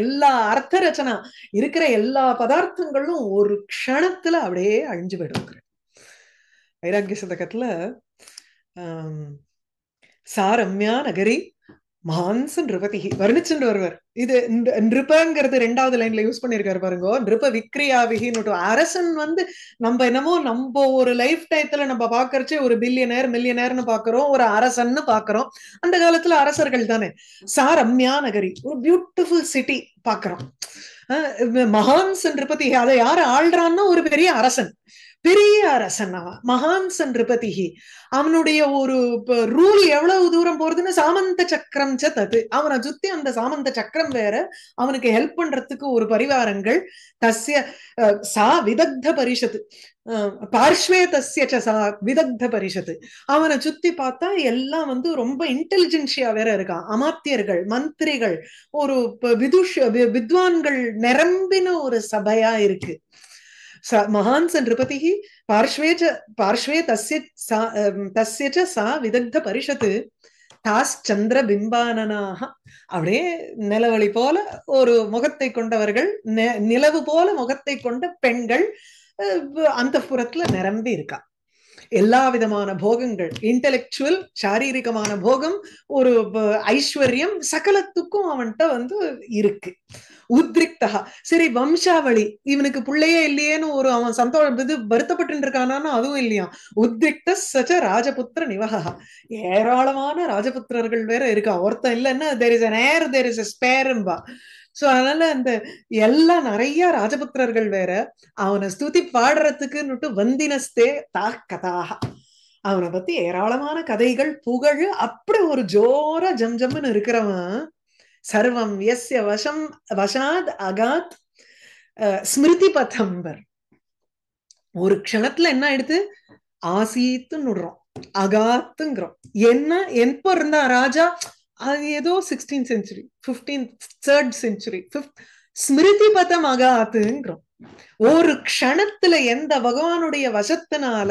[SPEAKER 1] எல்லா அர்த்த ரச்சனா இருக்கிற எல்லா பதார்த்தங்களும் ஒரு க்ஷணத்துல அப்படியே அழிஞ்சு போயிடுங்க வைராக்கிய சதகத்துல ஆஹ் சாரம்யா நகரி மான்சு நிருபதிகி வர்ணிச்சுண்டு வருவர் இது நிருபங்கிறது ரெண்டாவது லைன்ல யூஸ் பண்ணிருக்காரு பாருங்க நிருப விக்ரியாவிகின்னு அரசன் வந்து நம்ம என்னமோ நம்ம ஒரு லைஃப் டைத்துல நம்ம பாக்குறச்சே ஒரு பில்லியனர் மில்லியனர்னு பாக்குறோம் ஒரு அரசன்னு பாக்குறோம் அந்த காலத்துல அரசர்கள் தானே சாரம்யா நகரி ஒரு பியூட்டிஃபுல் சிட்டி பாக்குறோம் மகான்ஸ் நிருபதி அதை யாரு ஆள்றான்னு ஒரு பெரிய அரசன் பெரிய அரசன் அவன் மகான் ரிபதிகி அவனுடைய ஒரு ரூல் எவ்வளவு தூரம் போறதுன்னு சாமந்த சக்கரம் ச தது அவனை சுத்தி அந்த சாமந்த சக்கரம் வேற அவனுக்கு ஹெல்ப் பண்றதுக்கு ஒரு பரிவாரங்கள் தஸ்ய சா விதக்த பரிஷத்து பார்ஷ்வே தஸ்ய சா விதக்த பரிஷத்து அவனை சுத்தி பார்த்தா எல்லாம் வந்து ரொம்ப இன்டெலிஜென்சியா வேற இருக்கான் அமாத்தியர்கள் மந்திரிகள் ஒரு விதுஷ வித்வான்கள் நிரம்பின ஒரு சபையா இருக்கு सा महान् स नृपतिः पार्श्वे च पार्श्वे तस्य सा तस्य च सा விதக்த தாஸ் சந்திரபிம்பானனாக அப்படியே நிலவழி போல ஒரு முகத்தை கொண்டவர்கள் நிலவு போல முகத்தை கொண்ட பெண்கள் அந்த புறத்துல நிரம்பி இருக்கா எல்லா விதமான போகங்கள் இன்டலெக்சுவல் சாரீரிகமான போகம் ஒரு ஐஸ்வர்யம் சகலத்துக்கும் அவன்கிட்ட வந்து இருக்கு உத்ரிக்தா சரி வம்சாவளி இவனுக்கு பிள்ளையே இல்லையேன்னு ஒரு அவன் சந்தோஷம் இது வருத்தப்பட்டு இருக்கானான்னு அதுவும் இல்லையா உத்ரிக்த சச்ச ராஜபுத்திர நிவகா ஏராளமான ராஜபுத்திரர்கள் வேற இருக்கா ஒருத்தன் இல்லைன்னா there is a near there is a ஸ்பேரும்பா சோ அதனால அந்த எல்லாம் நிறைய ராஜபுத்திரர்கள் வேற அவனை ஸ்துதி பாடுறதுக்குன்னுட்டு வந்தினஸ்தே தா கதாக அவனை பத்தி ஏராளமான கதைகள் புகழ் அப்படி ஒரு ஜோர ஜம்னு இருக்கிறவன் சர்வம் எஸ்ய வசம் வசாத் அகாத் ஸ்மிருதி பதம்பர் ஒரு க்ஷணத்துல என்ன ஆயிடுது ஆசீத்துன்னு விடுறோம் அகாத்துங்கிறோம் என்ன என்ப இருந்தா ராஜா அது ஏதோ sixteen century fifteen third century fifth ஸ்மிருதி பதம் ஆகாதுங்கிறோம் ஒரு க்ஷணத்துல எந்த பகவானுடைய வசத்தினால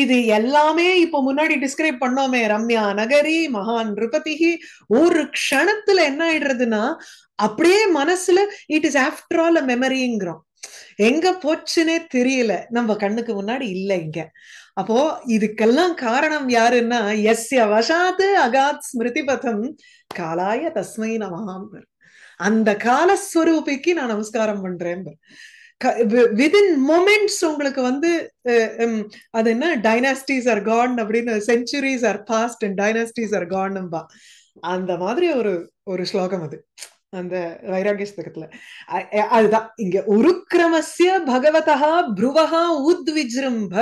[SPEAKER 1] இது எல்லாமே இப்ப முன்னாடி டிஸ்கிரைப் பண்ணோமே ரம்யா நகரி மகான் நிருபதிகி ஒரு க்ஷணத்துல என்ன ஆயிடுறதுன்னா அப்படியே மனசுல it is after all a மெமரிங்கிறோம் எங்க போச்சுன்னே தெரியல நம்ம கண்ணுக்கு முன்னாடி இல்லை இங்க அப்போ இதுக்கெல்லாம் காரணம் யாருன்னா எஸ்ய வசாத்து அகாத் ஸ்மிருதி பதம் காலாய தஸ்மை நமாம் அந்த காலஸ்வரூபிக்கு நான் நமஸ்காரம் பண்றேன் விதின் மொமெண்ட்ஸ் உங்களுக்கு வந்து அது என்ன டைனாஸ்டிஸ் ஆர் கான் அப்படின்னு centuries are past and dynasties are gone அந்த மாதிரி ஒரு ஒரு ஸ்லோகம் அது அந்த வைராகிய ஸ்தகத்துல அதுதான் இங்க உருக்கிரமசிய பகவதா புருவகா உத்விஜிரும்ப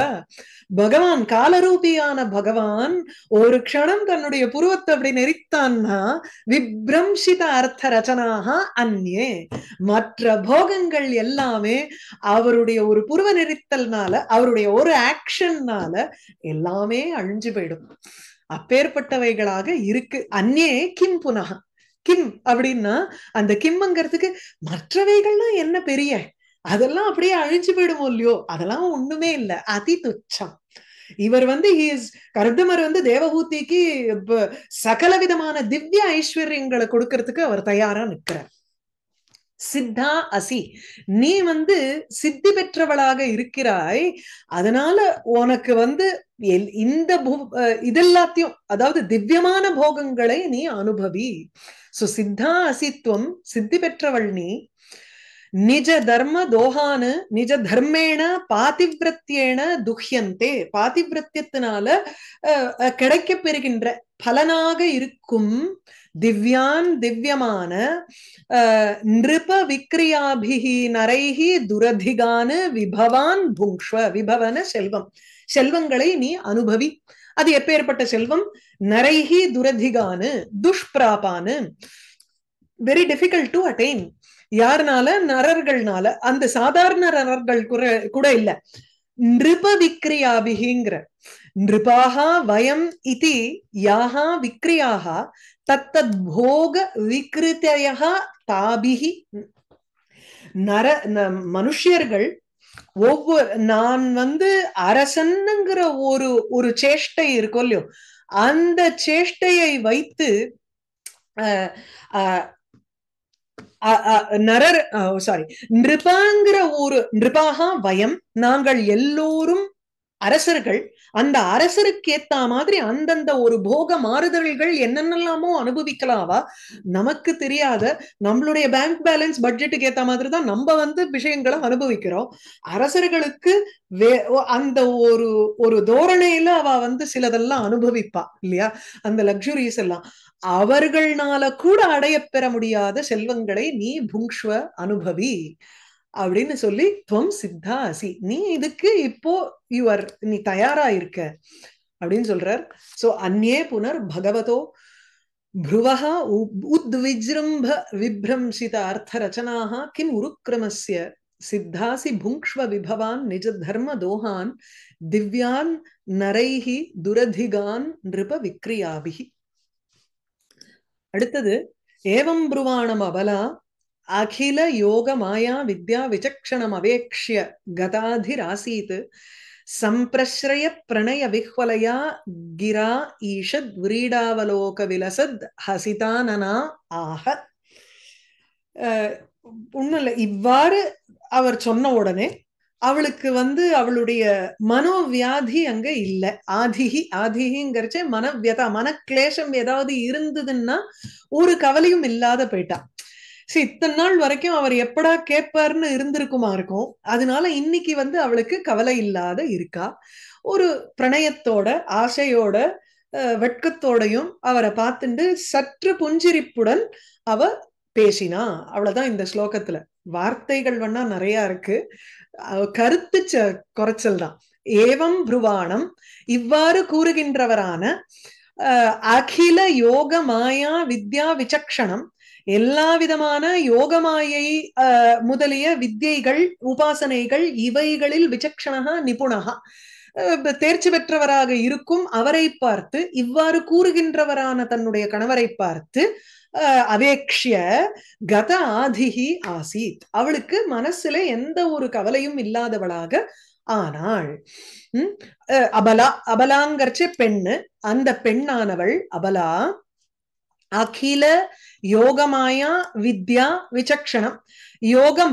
[SPEAKER 1] பகவான் காலரூபியான பகவான் ஒரு க்ஷணம் தன்னுடைய புருவத்தை அப்படி நெறித்தான்னா விப்ரம்சித அர்த்த ரச்சனாக அந்நே மற்ற போகங்கள் எல்லாமே அவருடைய ஒரு புருவ நெறித்தல்னால அவருடைய ஒரு ஆக்ஷன்னால எல்லாமே அழிஞ்சு போயிடும் அப்பேற்பட்டவைகளாக இருக்கு அந்நே கிம் புனகா கிம் அப்படின்னா அந்த கிம்ங்கிறதுக்கு மற்றவைகள்லாம் என்ன பெரிய அதெல்லாம் அப்படியே அழிஞ்சு போயிடுமோ இல்லையோ அதெல்லாம் ஒண்ணுமே இல்லை அதி துச்சம் இவர் வந்து இஸ் வந்து தேவகூத்திக்கு சகல விதமான திவ்ய ஐஸ்வர்யங்களை கொடுக்கறதுக்கு அவர் தயாரா நிற்கிறார் சித்தா அசி நீ வந்து சித்தி பெற்றவளாக இருக்கிறாய் அதனால உனக்கு வந்து இந்த இதெல்லாத்தையும் அதாவது திவ்யமான போகங்களை நீ அனுபவி சோ சித்தா அசித்துவம் சித்தி பெற்றவள் நீ நிஜ தர்ம தோஹானு நிஜ தர்மேன பாதிவிரத்தியேன துஹ்யந்தே பாதிவிரத்தியத்தினால கிடைக்க பெறுகின்ற பலனாக இருக்கும் திவ்யான் திவ்யமான நிருப விக்ரியாபிகி நரைகி துரதிகான் விபவான் புங்ஷ விபவன செல்வம் செல்வங்களை நீ அனுபவி அது எப்பேற்பட்ட செல்வம் நரைகி துரதிகானு துஷ்பிராபானு வெரி டிஃபிகல்ட் டு அட்டைன் யாருனால நரர்கள்னால அந்த சாதாரண நரர்கள் கூட இல்ல நிருப விக்ரியாபிகிங்கிற நிருபாகா வயம் இது யாகா விக்ரியாக தத்தத் போக விக்ருதையா தாபிகி நர மனுஷியர்கள் ஒவ்வொரு நான் வந்து அரசன்னுங்கிற ஒரு ஒரு சேஷ்டை இருக்கும் இல்லையோ அந்த சேஷ்டையை வைத்து நரர் சாரி நிருபாங்கிற ஒரு நிருபாகா வயம் நாங்கள் எல்லோரும் அரசர்கள் அந்த அரசருக்கு ஏத்த மாதிரி அந்தந்த ஒரு போக மாறுதல்கள் என்னென்னலாமோ அனுபவிக்கலாவா நமக்கு தெரியாத நம்மளுடைய பேங்க் பேலன்ஸ் பட்ஜெட்டுக்கு ஏத்த மாதிரி தான் நம்ம வந்து விஷயங்களை அனுபவிக்கிறோம் அரசர்களுக்கு வே அந்த ஒரு ஒரு தோரணையில அவ வந்து சிலதெல்லாம் அனுபவிப்பா இல்லையா அந்த லக்ஸுரிஸ் எல்லாம் அவர்கள்னால கூட அடைய பெற முடியாத செல்வங்களை நீ புங்ஷ்வ அனுபவி அப்படின்னு சொல்லி துவம் சித்தா அசி நீ இதுக்கு இப்போ யுவர் நீ தயாரா இருக்க அப்படின்னு சொல்றார் சோ அந்நே புனர் பகவதோ புருவக உத்விஜிரம்ப விப்ரம்சித அர்த்த ரச்சனாக கிம் உருக்கிரமசிய சித்தாசி புங்க்ஷ்வ விபவான் நிஜ தர்ம தோஹான் திவ்யான் நரைஹி துரதிகான் நிருப விக்ரியாபிஹி அடுத்தது ஏவம் புருவாணம் அபலா அகில யோக மாயா வித்யா விசக்ஷணம் அவேக்ஷிய கதாதிராசீத் சம்பிரஸ்ரய பிரணய விஹ்வலயா கிரா ஈஷத் விரீடாவலோக விலசத் ஹசிதானனா ஆக உண்மையில்லை இவ்வாறு அவர் சொன்ன உடனே அவளுக்கு வந்து அவளுடைய மனோவியாதி அங்க இல்ல ஆதிகி ஆதிகிங்கிறச்சே மனவியதா கிளேஷம் ஏதாவது இருந்ததுன்னா ஒரு கவலையும் இல்லாத போயிட்டான் சரி இத்தனை நாள் வரைக்கும் அவர் எப்படா கேட்பார்னு இருந்திருக்குமா இருக்கும் அதனால இன்னைக்கு வந்து அவளுக்கு கவலை இல்லாத இருக்கா ஒரு பிரணயத்தோட ஆசையோட வெட்கத்தோடையும் அவரை பார்த்துட்டு சற்று புஞ்சிரிப்புடன் அவ பேசினா அவ்வளவுதான் இந்த ஸ்லோகத்துல வார்த்தைகள் வேணா நிறைய இருக்கு கருத்து குறைச்சல் தான் ஏவம் புருவானம் இவ்வாறு கூறுகின்றவரான அகில யோக மாயா வித்யா விசக்ஷணம் எல்லா விதமான யோகமாயை முதலிய வித்தியைகள் உபாசனைகள் இவைகளில் விசக்ஷணகா நிபுணகா தேர்ச்சி பெற்றவராக இருக்கும் அவரை பார்த்து இவ்வாறு கூறுகின்றவரான தன்னுடைய கணவரை பார்த்து அவேக்ஷிய கத ஆதிகி ஆசீத் அவளுக்கு மனசுல எந்த ஒரு கவலையும் இல்லாதவளாக ஆனாள் உம் அபலா அபலாங்கர்ச்ச பெண்ணு அந்த பெண்ணானவள் அபலா அகில யோகமாயா வித்யா விசக்ஷணம் யோக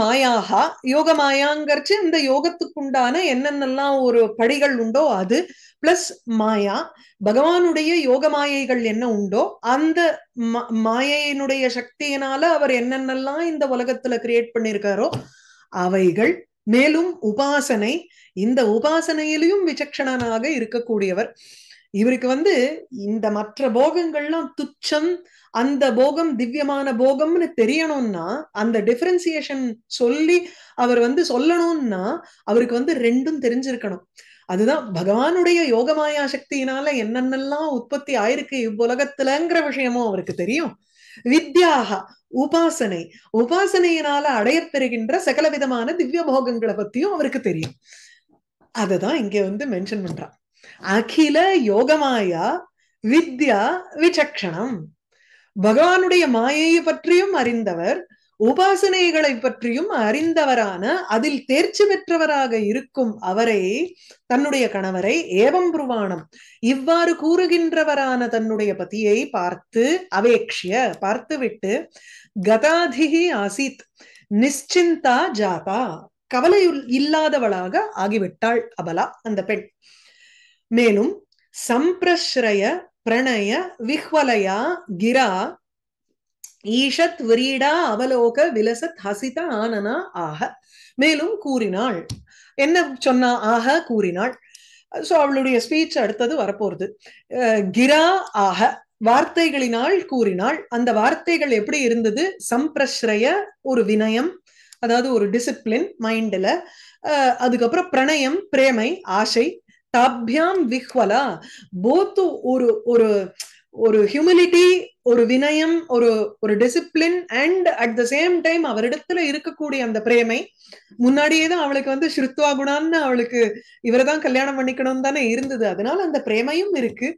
[SPEAKER 1] யோகமாயாங்கிறச்சு இந்த யோகத்துக்குண்டான என்னென்னலாம் ஒரு படிகள் உண்டோ அது பிளஸ் மாயா பகவானுடைய யோக மாயைகள் என்ன உண்டோ அந்த மாயையினுடைய சக்தியினால அவர் என்னென்னலாம் இந்த உலகத்துல கிரியேட் பண்ணிருக்காரோ அவைகள் மேலும் உபாசனை இந்த உபாசனையிலையும் விசக்ஷணனாக இருக்கக்கூடியவர் இவருக்கு வந்து இந்த மற்ற போகங்கள்லாம் துச்சம் அந்த போகம் திவ்யமான போகம்னு தெரியணும்னா அந்த டிஃபரன்சியேஷன் சொல்லி அவர் வந்து சொல்லணும்னா அவருக்கு வந்து ரெண்டும் தெரிஞ்சிருக்கணும் அதுதான் பகவானுடைய யோகமாயா சக்தியினால என்னென்னலாம் உற்பத்தி ஆயிருக்கு இவ்வுலகத்துலங்கிற விஷயமும் அவருக்கு தெரியும் வித்யாக உபாசனை உபாசனையினால அடையப்பெறுகின்ற சகல விதமான திவ்ய போகங்களை பத்தியும் அவருக்கு தெரியும் அததான் இங்க வந்து மென்ஷன் பண்றான் அகில யோகமாயா வித்யா விசக்ஷணம் பகவானுடைய மாயையை பற்றியும் அறிந்தவர் உபாசனைகளை பற்றியும் அறிந்தவரான அதில் தேர்ச்சி பெற்றவராக இருக்கும் அவரை தன்னுடைய கணவரை ஏவம் புருவானம் இவ்வாறு கூறுகின்றவரான தன்னுடைய பதியை பார்த்து அவேக்ஷிய பார்த்துவிட்டு கதாதிகி ஆசித் நிச்சிந்தா ஜாதா கவலை இல்லாதவளாக ஆகிவிட்டாள் அபலா அந்த பெண் மேலும் சம்பிரஸ்ரய பிரணய விஹ்வலயா கிரா ஈஷத் விரீடா அவலோக விலசத் ஹசித ஆனனா ஆக மேலும் கூறினாள் என்ன சொன்னா ஆக கூறினாள் சோ அவளுடைய ஸ்பீச் அடுத்தது வரப்போறது கிரா ஆக வார்த்தைகளினால் கூறினாள் அந்த வார்த்தைகள் எப்படி இருந்தது சம்பிரஸ்ரய ஒரு வினயம் அதாவது ஒரு டிசிப்ளின் மைண்ட்ல அதுக்கப்புறம் பிரணயம் பிரேமை ஆசை தாபியாம் விஹ்வலா போத் ஒரு ஒரு ஒரு ஹியூமிலிட்டி ஒரு வினயம் ஒரு ஒரு discipline and at the same time அவரிடத்துல இருக்கக்கூடிய அந்த பிரேமை முன்னாடியே தான் அவளுக்கு வந்து ஸ்ருத்வா குணான்னு அவளுக்கு இவரைதான் கல்யாணம் பண்ணிக்கணும் தானே இருந்தது அதனால அந்த பிரேமையும் இருக்கு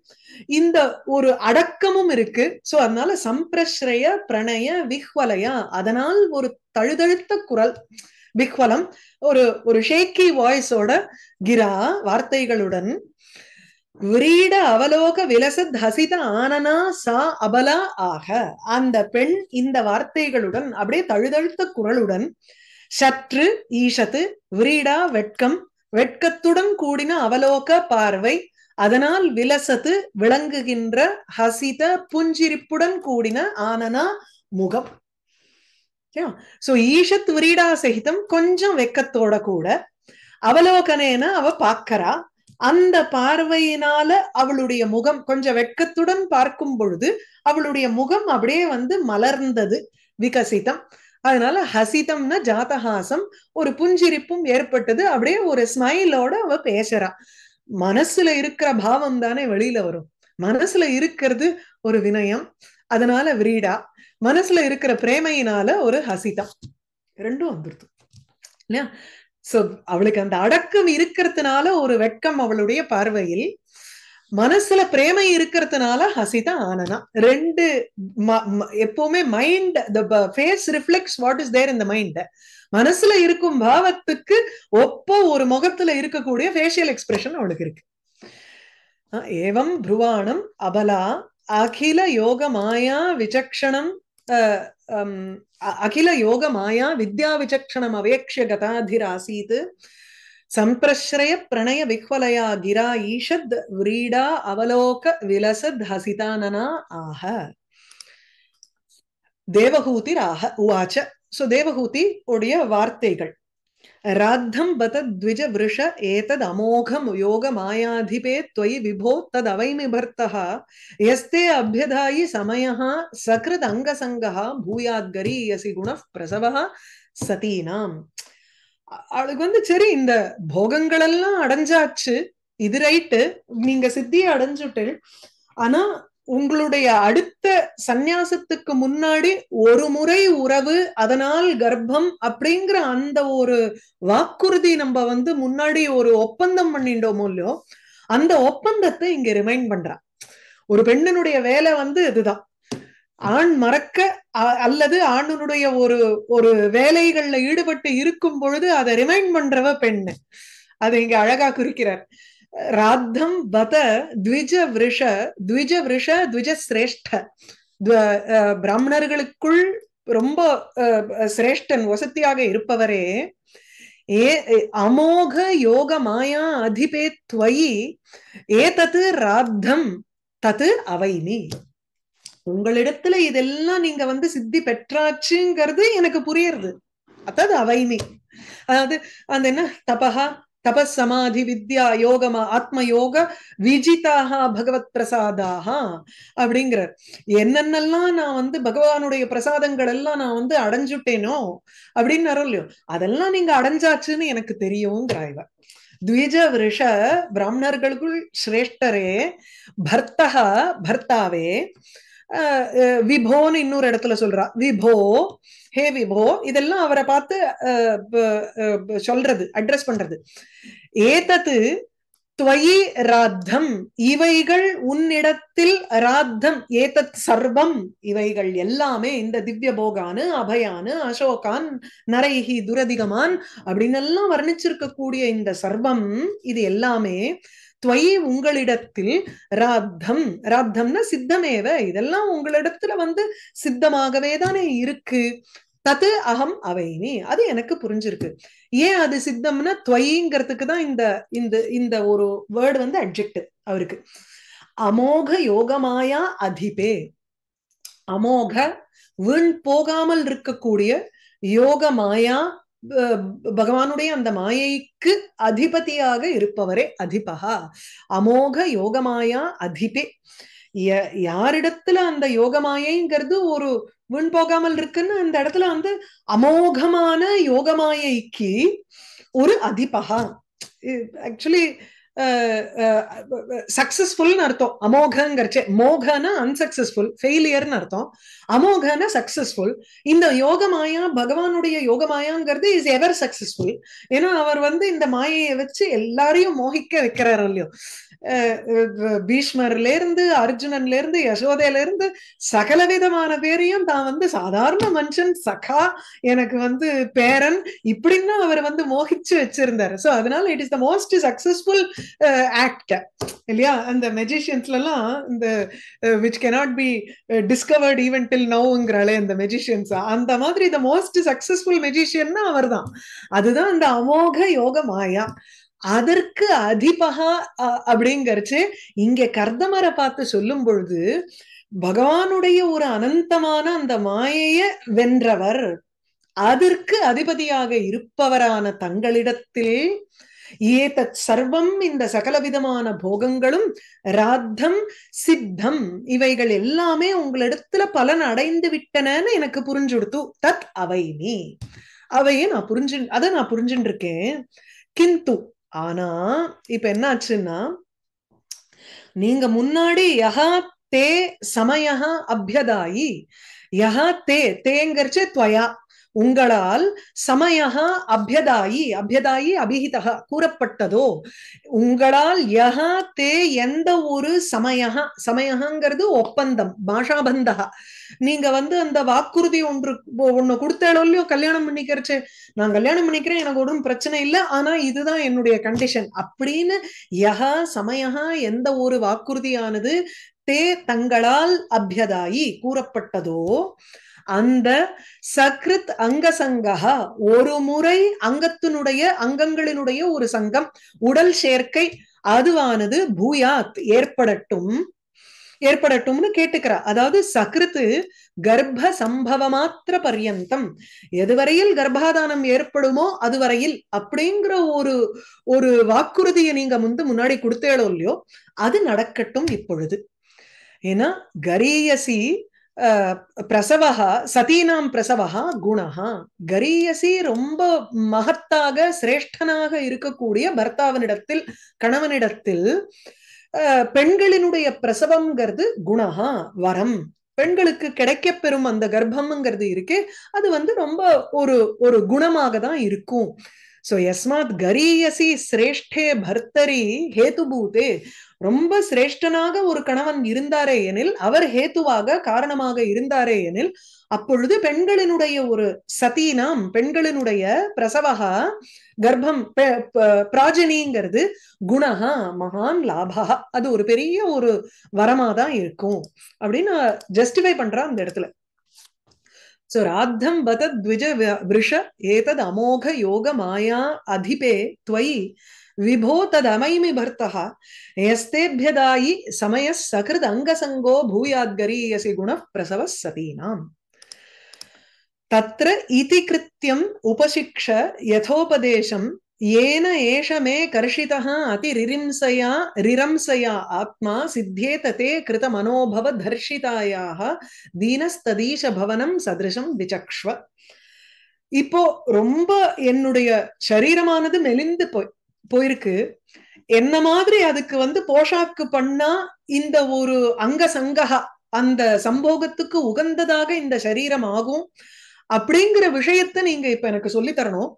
[SPEAKER 1] இந்த ஒரு அடக்கமும் இருக்கு சோ அதனால சம்பிரஸ்ரய பிரணய விஹ்வலயா அதனால் ஒரு தழுதழுத்த குரல் பிக்வலம் ஒரு ஒரு ஷேக்கி வாய்ஸோட கிரா வார்த்தைகளுடன் அவலோக விலசத் ஹசித ஆனனா சா அபலா ஆக அந்த பெண் இந்த வார்த்தைகளுடன் அப்படியே தழுதழுத்த குரலுடன் சற்று ஈஷத்து விரீடா வெட்கம் வெட்கத்துடன் கூடின அவலோக பார்வை அதனால் விலசத்து விளங்குகின்ற ஹசித புஞ்சிரிப்புடன் கூடின ஆனனா முகம் సో ఈషత్ వ్రీడా சகிதம் கொஞ்சம் வெக்கத்தோட கூட அவலோகனேன அவ பார்க்கறா அந்த பார்வையினால அவளுடைய முகம் கொஞ்சம் வெட்கத்துடன் பார்க்கும் பொழுது அவளுடைய முகம் அப்படியே வந்து மலர்ந்தது விகசிதம் அதனால ஹசிதம்னா ஜாதஹாசம் ஒரு புஞ்சிரிப்பும் ஏற்பட்டது அப்படியே ஒரு ஸ்மைலோட அவ பேசுறா மனசுல இருக்கிற பாவம் தானே வெளியில வரும் மனசுல இருக்கிறது ஒரு வினயம் அதனால விரீடா மனசுல இருக்கிற பிரேமையினால ஒரு ஹசிதா ரெண்டும் வந்துருது இல்லையா சோ அவளுக்கு அந்த அடக்கம் இருக்கிறதுனால ஒரு வெட்கம் அவளுடைய பார்வையில் மனசுல பிரேமை இருக்கிறதுனால ஹசிதா ஆனனா ரெண்டு எப்பவுமே mind face reflects what is there இந்த மைண்ட் மனசுல இருக்கும் பாவத்துக்கு ஒப்போ ஒரு முகத்துல இருக்கக்கூடிய ஃபேஷியல் எக்ஸ்பிரஷன் அவளுக்கு இருக்கு ஏவம் புருவாணம் அபலா அகில யோக மாயா விசக்ஷணம் அகில யோக மாயா வித்யா விசக்ஷணம் அவேக்ஷ கதாதிராசீத் சம்பிரஸ்ரய பிரணய விஹ்வலயா கிரா ஈஷத் விரீடா அவலோக விலசத் ஹசிதானனா ஆக தேவகூதி ராக உவாச்ச ஸோ தேவகூதி உடைய வார்த்தைகள் ராத்தம் பத த்விஜ விருஷ ஏதத் அமோகம் யோக மாயாதிபே தொயி விபோ தத் அவைமிபர்த்தா எஸ்தே அபியதாயி சமயா சகிருத் அங்கசங்கா பூயாத்கரி யசி குண பிரசவா சதீனாம் அவளுக்கு வந்து சரி இந்த போகங்கள் எல்லாம் அடைஞ்சாச்சு இது ரைட்டு நீங்க சித்தியை அடைஞ்சுட்டு ஆனா உங்களுடைய அடுத்த சந்நியாசத்துக்கு முன்னாடி ஒரு முறை உறவு அதனால் கர்ப்பம் அப்படிங்கிற அந்த ஒரு வாக்குறுதி நம்ம வந்து முன்னாடி ஒரு ஒப்பந்தம் பண்ணிட்டோமோ இல்லையோ அந்த ஒப்பந்தத்தை இங்க ரிமைண்ட் பண்றா ஒரு பெண்ணினுடைய வேலை வந்து இதுதான் ஆண் மறக்க அல்லது ஆணுனுடைய ஒரு ஒரு வேலைகள்ல ஈடுபட்டு இருக்கும் பொழுது அதை ரிமைண்ட் பண்றவ பெண்ணு அதை இங்க அழகா குறிக்கிறார் ராத்தம் பத த்விஜ விருஷ த்விஜ விருஷ த்விஜ சிரேஷ்ட பிராமணர்களுக்குள் ரொம்ப சிரேஷ்டன் வசத்தியாக இருப்பவரே ஏ அமோக யோக மாயா அதிபே துவயி ஏ தத்து ராத்தம் தத்து அவைனி உங்களிடத்துல இதெல்லாம் நீங்க வந்து சித்தி பெற்றாச்சுங்கிறது எனக்கு புரியுறது அதாவது அவைமி அதாவது அந்த என்ன தபஹா தபசமாதி வித்யா யோகமா யோக விஜிதாக பகவத் பிரசாதாக அப்படிங்கிறார் என்னென்னலாம் நான் வந்து பகவானுடைய பிரசாதங்கள் எல்லாம் நான் வந்து அடைஞ்சுட்டேனோ அப்படின்னு அருள் அதெல்லாம் நீங்க அடைஞ்சாச்சுன்னு எனக்கு தெரியுங்கிறாய்வ த்விஜ விருஷ பிராமணர்களுக்குள் சிரேஷ்டரே பர்த்தகா பர்த்தாவே விபோன்னு இன்னொரு இடத்துல சொல்றா விபோ ஹே விபோ இதெல்லாம் அவரை பார்த்து சொல்றது அட்ரஸ் பண்றது ஏதத்து துவயி ராத்தம் இவைகள் உன்னிடத்தில் ராத்தம் ஏதத் சர்வம் இவைகள் எல்லாமே இந்த திவ்ய போகானு அபயானு அசோகான் நரைகி துரதிகமான் அப்படின்னு எல்லாம் வர்ணிச்சிருக்கக்கூடிய இந்த சர்வம் இது எல்லாமே துவை உங்களிடத்தில் ராத்தம் ராத்தம்னா சித்தமேவ இதெல்லாம் உங்களிடத்துல வந்து சித்தமாகவே தானே இருக்கு தத்து அகம் அவைனி அது எனக்கு புரிஞ்சிருக்கு ஏன் அது சித்தம்னா துவைங்கிறதுக்கு தான் இந்த இந்த இந்த ஒரு வேர்டு வந்து அட்ஜெக்ட் அவருக்கு அமோக யோகமாயா அதிபே அமோக வீண் போகாமல் இருக்கக்கூடிய யோக மாயா பகவானுடைய அந்த மாயைக்கு அதிபதியாக இருப்பவரே அதிபகா அமோக யோகமாயா அதிபே யாரிடத்துல அந்த யோகமாயைங்கிறது ஒரு வீண் போகாமல் இருக்குன்னு அந்த இடத்துல வந்து அமோகமான யோகமாயைக்கு ஒரு அதிபகா ஆக்சுவலி சக்சஸ்ஃபுல்னு அர்த்தம் அமோகங்கிறச்சே மோகனா அன்சக்சஸ்ஃபுல் ஃபெயிலியர்னு அர்த்தம் அமோகனா சக்சஸ்ஃபுல் இந்த யோகமாயா பகவானுடைய யோகமாயாங்கிறது இஸ் எவர் சக்சஸ்ஃபுல் ஏன்னா அவர் வந்து இந்த மாயையை வச்சு எல்லாரையும் மோகிக்க வைக்கிறார் இல்லையோ பீஷ்மர்ல இருந்து அர்ஜுனன்ல இருந்து யசோதையில இருந்து சகல விதமான பேரையும் தான் வந்து சாதாரண மனுஷன் சகா எனக்கு வந்து பேரன் இப்படின்னு அவர் வந்து மோகிச்சு வச்சிருந்தாரு சோ அதனால it is the most successful act இல்லையா அந்த மெஜிஷியன்ஸ்ல எல்லாம் இந்த which cannot be discovered even till நவுங்கிறாளே அந்த மெஜிஷியன்ஸ் அந்த மாதிரி த மோஸ்ட் சக்சஸ்ஃபுல் மெஜிஷியன்னா அவர் தான் அதுதான் அந்த அமோக யோக மாயா அதற்கு அதிபகா அப்படிங்கறச்சு இங்க கர்தமரை பார்த்து சொல்லும் பொழுது பகவானுடைய ஒரு அனந்தமான அந்த மாயைய வென்றவர் அதற்கு அதிபதியாக இருப்பவரான தங்களிடத்தில் ஏதத் சர்வம் இந்த சகலவிதமான போகங்களும் ராத்தம் சித்தம் இவைகள் எல்லாமே உங்களிடத்துல பலன் அடைந்து விட்டனன்னு எனக்கு புரிஞ்சுடுத்து தத் அவை நீ அவையை நான் புரிஞ்சு அதை நான் புரிஞ்சுட்டு இருக்கேன் கிந்து ஆனா இப்ப என்ன ஆச்சுன்னா நீங்க முன்னாடி யகா தே சமய அபியதாயி யகா தே தேங்கர்ச்சே துவயா உங்களால் சமய அபியதாயி அபியதாயி அபிஹிதக கூறப்பட்டதோ உங்களால் யக தே எந்த ஒரு சமய சமயங்கிறது ஒப்பந்தம் பாஷாபந்தகா நீங்க வந்து அந்த வாக்குறுதி ஒன்று ஒன்னு கொடுத்தாலும் இல்லையோ கல்யாணம் பண்ணிக்கிறச்சு நான் கல்யாணம் பண்ணிக்கிறேன் எனக்கு ஒன்றும் பிரச்சனை இல்லை ஆனா இதுதான் என்னுடைய கண்டிஷன் அப்படின்னு யகா சமய எந்த ஒரு வாக்குறுதியானது தே தங்களால் அபியதாயி கூறப்பட்டதோ அந்த சக்ரித் அங்க சங்கா ஒரு முறை அங்கத்தினுடைய அங்கங்களினுடைய ஒரு சங்கம் உடல் சேர்க்கை அதுவானது பூயாத் ஏற்படட்டும் ஏற்படட்டும்னு கேட்டுக்கிறா அதாவது சக்ருத்து கர்ப்ப மாத்திர பர்யந்தம் எதுவரையில் கர்ப்பாதானம் ஏற்படுமோ அதுவரையில் அப்படிங்கிற ஒரு ஒரு வாக்குறுதியை நீங்க வந்து முன்னாடி கொடுத்தேளோ இல்லையோ அது நடக்கட்டும் இப்பொழுது ஏன்னா கரியசி பிரசவகா சதீனாம் பிரசவகா குணகா கரியசி ரொம்ப மகத்தாக சிரேஷ்டனாக இருக்கக்கூடிய பர்த்தாவினிடத்தில் கணவனிடத்தில் பெண்களினுடைய பிரசவம்ங்கிறது குணகா வரம் பெண்களுக்கு கிடைக்கப்பெறும் அந்த கர்ப்பம்ங்கிறது இருக்கு அது வந்து ரொம்ப ஒரு ஒரு குணமாக தான் இருக்கும் சோ எஸ்மாத் கரீயசி சிரேஷ்டே பர்த்தரி ஹேதுபூதே ரொம்ப சிரேஷ்டனாக ஒரு கணவன் இருந்தாரே எனில் அவர் ஹேத்துவாக காரணமாக இருந்தாரே எனில் அப்பொழுது பெண்களினுடைய ஒரு சதீனாம் பெண்களினுடைய பிரசவகா கர்ப்பம் பிராஜனிங்கிறது குணகா மகான் லாபா அது ஒரு பெரிய ஒரு வரமாதான் இருக்கும் அப்படின்னு ஜஸ்டிஃபை பண்றான் அந்த இடத்துல सो राधम बत द्विज वृष एतद् अमोघ योग माया अधिपे त्वयि विभो तदमैमि भर्तः यस्तेभ्यदायि समयः सकृद अङ्गसङ्गो भूयाद्गरीयसि गुणः प्रसवः सतीनाम् तत्र इति कृत्यम् उपशिक्ष यथोपदेशं ஏன ஏஷமே கர்ஷிதா ரிரிம்சையா ரிரம்சையா ஆத்மா சித்தேததே கிருத மனோபவ தர்ஷிதாயாக தீனஸ்ததீஷ பவனம் சதிருஷம் விசக்ஷ்வ இப்போ ரொம்ப என்னுடைய சரீரமானது மெலிந்து போய் போயிருக்கு என்ன மாதிரி அதுக்கு வந்து போஷாக்கு பண்ணா இந்த ஒரு அங்க சங்கா அந்த சம்போகத்துக்கு உகந்ததாக இந்த சரீரம் ஆகும் அப்படிங்கிற விஷயத்த நீங்க இப்ப எனக்கு சொல்லி தரணும்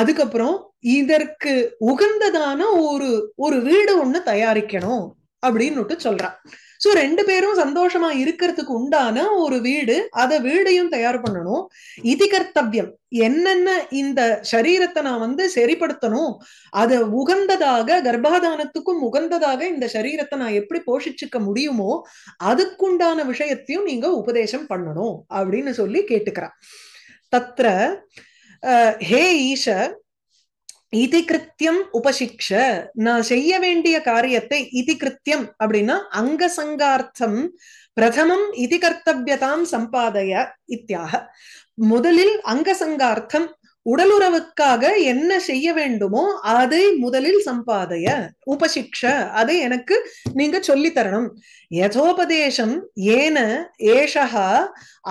[SPEAKER 1] அதுக்கப்புறம் இதற்கு உகந்ததான ஒரு ஒரு வீடு ஒண்ணு தயாரிக்கணும் அப்படின்னு சொல்றான் சோ ரெண்டு பேரும் சந்தோஷமா இருக்கிறதுக்கு உண்டான ஒரு வீடு அத வீடையும் தயார் பண்ணணும் இதிகர்த்தவியம் கர்த்தவியம் என்னென்ன இந்த சரீரத்தை நான் வந்து சரிப்படுத்தணும் அத உகந்ததாக கர்ப்பாதானத்துக்கும் உகந்ததாக இந்த சரீரத்தை நான் எப்படி போஷிச்சுக்க முடியுமோ அதுக்குண்டான விஷயத்தையும் நீங்க உபதேசம் பண்ணணும் அப்படின்னு சொல்லி கேட்டுக்கிறான் தத்ர ஹே ஈஷ இதி கிருத்தியம் உபசிக்ஷ நான் செய்ய வேண்டிய காரியத்தை இதி கிருத்தியம் அப்படின்னா அங்க சங்கார்த்தம் பிரதமம் இதி கர்த்தவியதாம் சம்பாதைய இத்தியாக முதலில் அங்க சங்கார்த்தம் உடலுறவுக்காக என்ன செய்ய வேண்டுமோ அதை முதலில் சம்பாதைய உபசிக்ஷ அதை எனக்கு நீங்க சொல்லி தரணும் யதோபதேசம் ஏன ஏஷ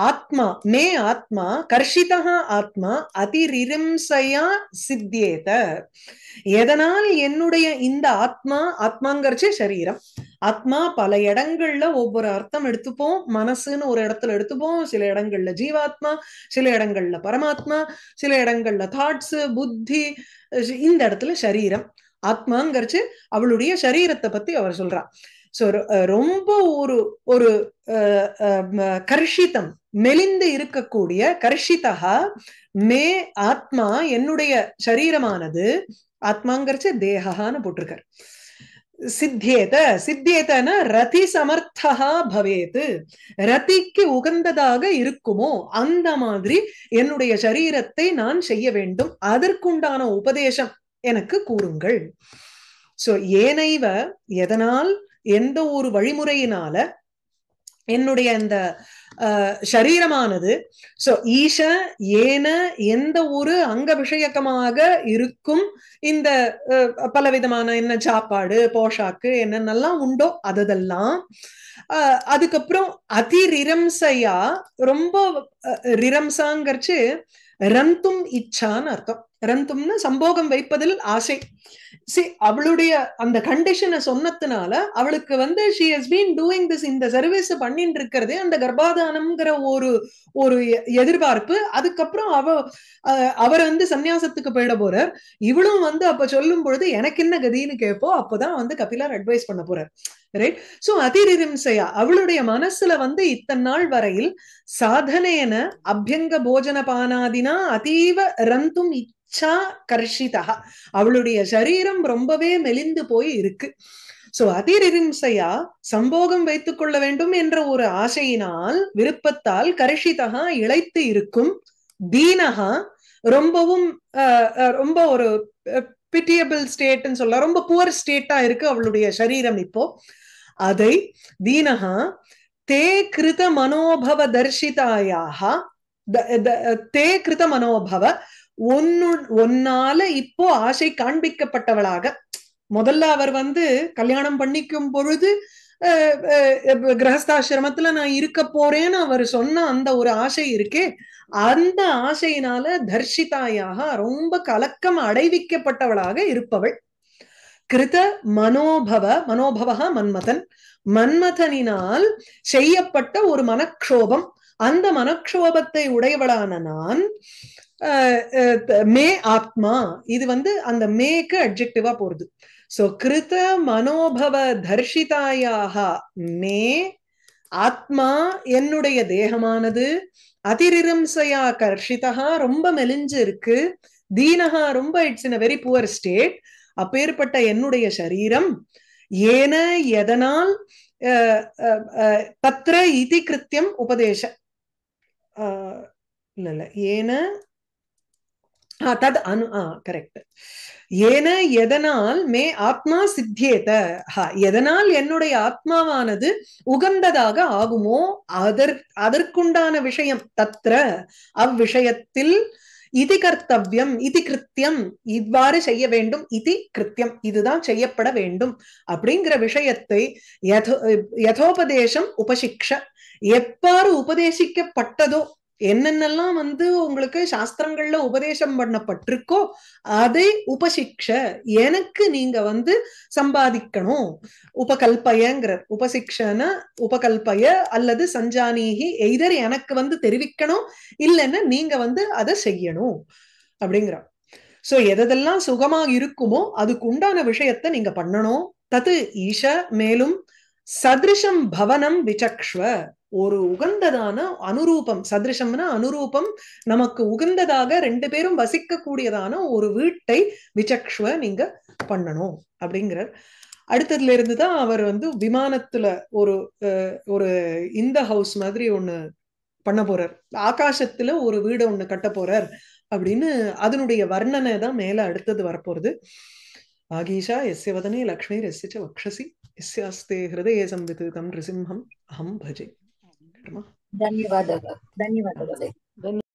[SPEAKER 1] ஆத்மா மே ஆத்மா கர்ஷித ஆத்மா அதிரிம்சையா சித்தியேத எதனால் என்னுடைய இந்த ஆத்மா ஆத்மாங்கிறச்சு சரீரம் ஆத்மா பல இடங்கள்ல ஒவ்வொரு அர்த்தம் எடுத்துப்போம் மனசுன்னு ஒரு இடத்துல எடுத்துப்போம் சில இடங்கள்ல ஜீவாத்மா சில இடங்கள்ல பரமாத்மா சில இடங்கள்ல தாட்ஸ் புத்தி இந்த இடத்துல சரீரம் ஆத்மாங்கிறச்சு அவளுடைய சரீரத்தை பத்தி அவர் சொல்றான் ஸோ ரொம்ப ஒரு ஒரு கர்ஷிதம் மெலிந்து இருக்கக்கூடிய கர்ஷிதா மே ஆத்மா என்னுடைய சரீரமானது ஆத்மாங்கிறச்சு தேகான்னு போட்டிருக்கார் சித்தியேத சித்தியேதனா ரதி சமர்த்தா பவேது ரதிக்கு உகந்ததாக இருக்குமோ அந்த மாதிரி என்னுடைய சரீரத்தை நான் செய்ய வேண்டும் அதற்குண்டான உபதேசம் எனக்கு கூறுங்கள் சோ ஏனைவ எதனால் எந்த ஒரு வழிமுறையினால என்னுடைய அந்த சரீரமானது சோ ஈஷ ஏன எந்த ஒரு அங்க விஷயக்கமாக இருக்கும் இந்த பலவிதமான என்ன சாப்பாடு போஷாக்கு என்னென்னலாம் உண்டோ அதெல்லாம் அதுக்கப்புறம் அதிரிரம்சையா ரொம்ப ரிரம்சாங்கிறச்சு ரந்தும் இச்சான்னு அர்த்தம் ரந்தும்னு சம்போகம் வைப்பதில் ஆசை சி அவளுடைய அந்த கண்டிஷனை சொன்னதுனால அவளுக்கு வந்து she has been doing this இந்த சர்வீஸ் பண்ணிட்டு இருக்கிறதே அந்த கர்ப்பாதானம்ங்கிற ஒரு ஒரு எதிர்பார்ப்பு அதுக்கப்புறம் அவ அவர் வந்து சன்னியாசத்துக்கு போயிட போறார் இவளும் வந்து அப்ப சொல்லும் பொழுது எனக்கு என்ன கதின்னு கேட்போம் அப்பதான் வந்து கபிலார் அட்வைஸ் பண்ண போறார் ரைட் சோ அதிரிம்சையா அவளுடைய மனசுல வந்து இத்தனை நாள் வரையில் சாதனையன அபியங்க போஜன பானாதினா அதீவ ரந்தும் அச்சா கர்ஷிதா அவளுடைய சரீரம் ரொம்பவே மெலிந்து போய் இருக்கு சோ அதிரிம்சையா சம்போகம் வைத்துக் கொள்ள வேண்டும் என்ற ஒரு ஆசையினால் விருப்பத்தால் கர்ஷிதா இழைத்து இருக்கும் தீனகா ரொம்பவும் ரொம்ப ஒரு பிட்டியபிள் ஸ்டேட்னு சொல்ல ரொம்ப புவர் ஸ்டேட்டா இருக்கு அவளுடைய சரீரம் இப்போ அதை தீனகா தே கிருத மனோபவ தர்ஷிதாயாக தே கிருத மனோபவ ஒன்னு ஒன்னால இப்போ ஆசை காண்பிக்கப்பட்டவளாக முதல்ல அவர் வந்து கல்யாணம் பண்ணிக்கும் பொழுது கிரகஸ்தாசிரமத்துல நான் இருக்க போறேன்னு அவர் சொன்ன அந்த ஒரு ஆசை இருக்கே அந்த ஆசையினால தர்ஷிதாயாக ரொம்ப கலக்கம் அடைவிக்கப்பட்டவளாக இருப்பவள் கிருத மனோபவ மனோபவா மன்மதன் மன்மதனினால் செய்யப்பட்ட ஒரு மனக்ஷோபம் அந்த மனக்ஷோபத்தை உடையவளான நான் மே ஆத்மா இது வந்து அந்த மேக்கு அப்ஜெக்டிவா போறது சோ கிருத மனோபவ தர்ஷிதாயாக மே ஆத்மா என்னுடைய தேகமானது அதிரிரம்சையா கர்ஷிதா ரொம்ப மெலிஞ்சு இருக்கு தீனகா ரொம்ப it's in a very poor state அப்பேற்பட்ட என்னுடைய சரீரம் ஏன எதனால் தத்ர இதி கிருத்தியம் உபதேச இல்ல இல்ல ஏன தத் அனு கரெக்ட் ஏன எதனால் மே ஆத்மா சித்தியேத எதனால் என்னுடைய ஆத்மாவானது உகந்ததாக ஆகுமோ அதற் அதற்குண்டான விஷயம் தத்ர அவ்விஷயத்தில் இது கர்த்தவியம் இது கிருத்தியம் இவ்வாறு செய்ய வேண்டும் இது கிருத்தியம் இதுதான் செய்யப்பட வேண்டும் அப்படிங்கிற விஷயத்தை யதோ யதோபதேசம் உபசிக்ஷ எப்பாறு உபதேசிக்கப்பட்டதோ என்னென்னலாம் வந்து உங்களுக்கு சாஸ்திரங்கள்ல உபதேசம் பண்ணப்பட்டிருக்கோ அதை உபசிக்ஷ எனக்கு நீங்க வந்து சம்பாதிக்கணும் உபகல்பயங்கிற உபசிக்ஷன உபகல்பய அல்லது சஞ்சானீகி எய்தர் எனக்கு வந்து தெரிவிக்கணும் இல்லைன்னா நீங்க வந்து அதை செய்யணும் அப்படிங்கிற சோ எதெல்லாம் சுகமா இருக்குமோ அதுக்கு உண்டான விஷயத்த நீங்க பண்ணணும் தது ஈஷ மேலும் சதிருஷம் பவனம் விசக்ஷ ஒரு உகந்ததான அனுரூபம் சதிருஷம்னா அனுரூபம் நமக்கு உகந்ததாக ரெண்டு பேரும் வசிக்கக்கூடியதான ஒரு வீட்டை விசக்ஷுவ நீங்க பண்ணணும் அப்படிங்கிறார் அடுத்ததுல இருந்துதான் அவர் வந்து விமானத்துல ஒரு ஒரு இந்த ஹவுஸ் மாதிரி ஒண்ணு பண்ண போறார் ஆகாசத்துல ஒரு வீடு ஒண்ணு கட்ட போறார் அப்படின்னு அதனுடைய வர்ணனை தான் மேல அடுத்தது வரப்போறது ஆகீஷா எஸ்ய வதனே லக்ஷ்மி ரசிச்ச வக்ஷசி எஸ்யாஸ்தே ஹிருதய சம்விதம் நிருசிம்ஹம் அஹம் பஜே కార్యక్రమ ధన్యవాదాలు ధన్యవాదాలు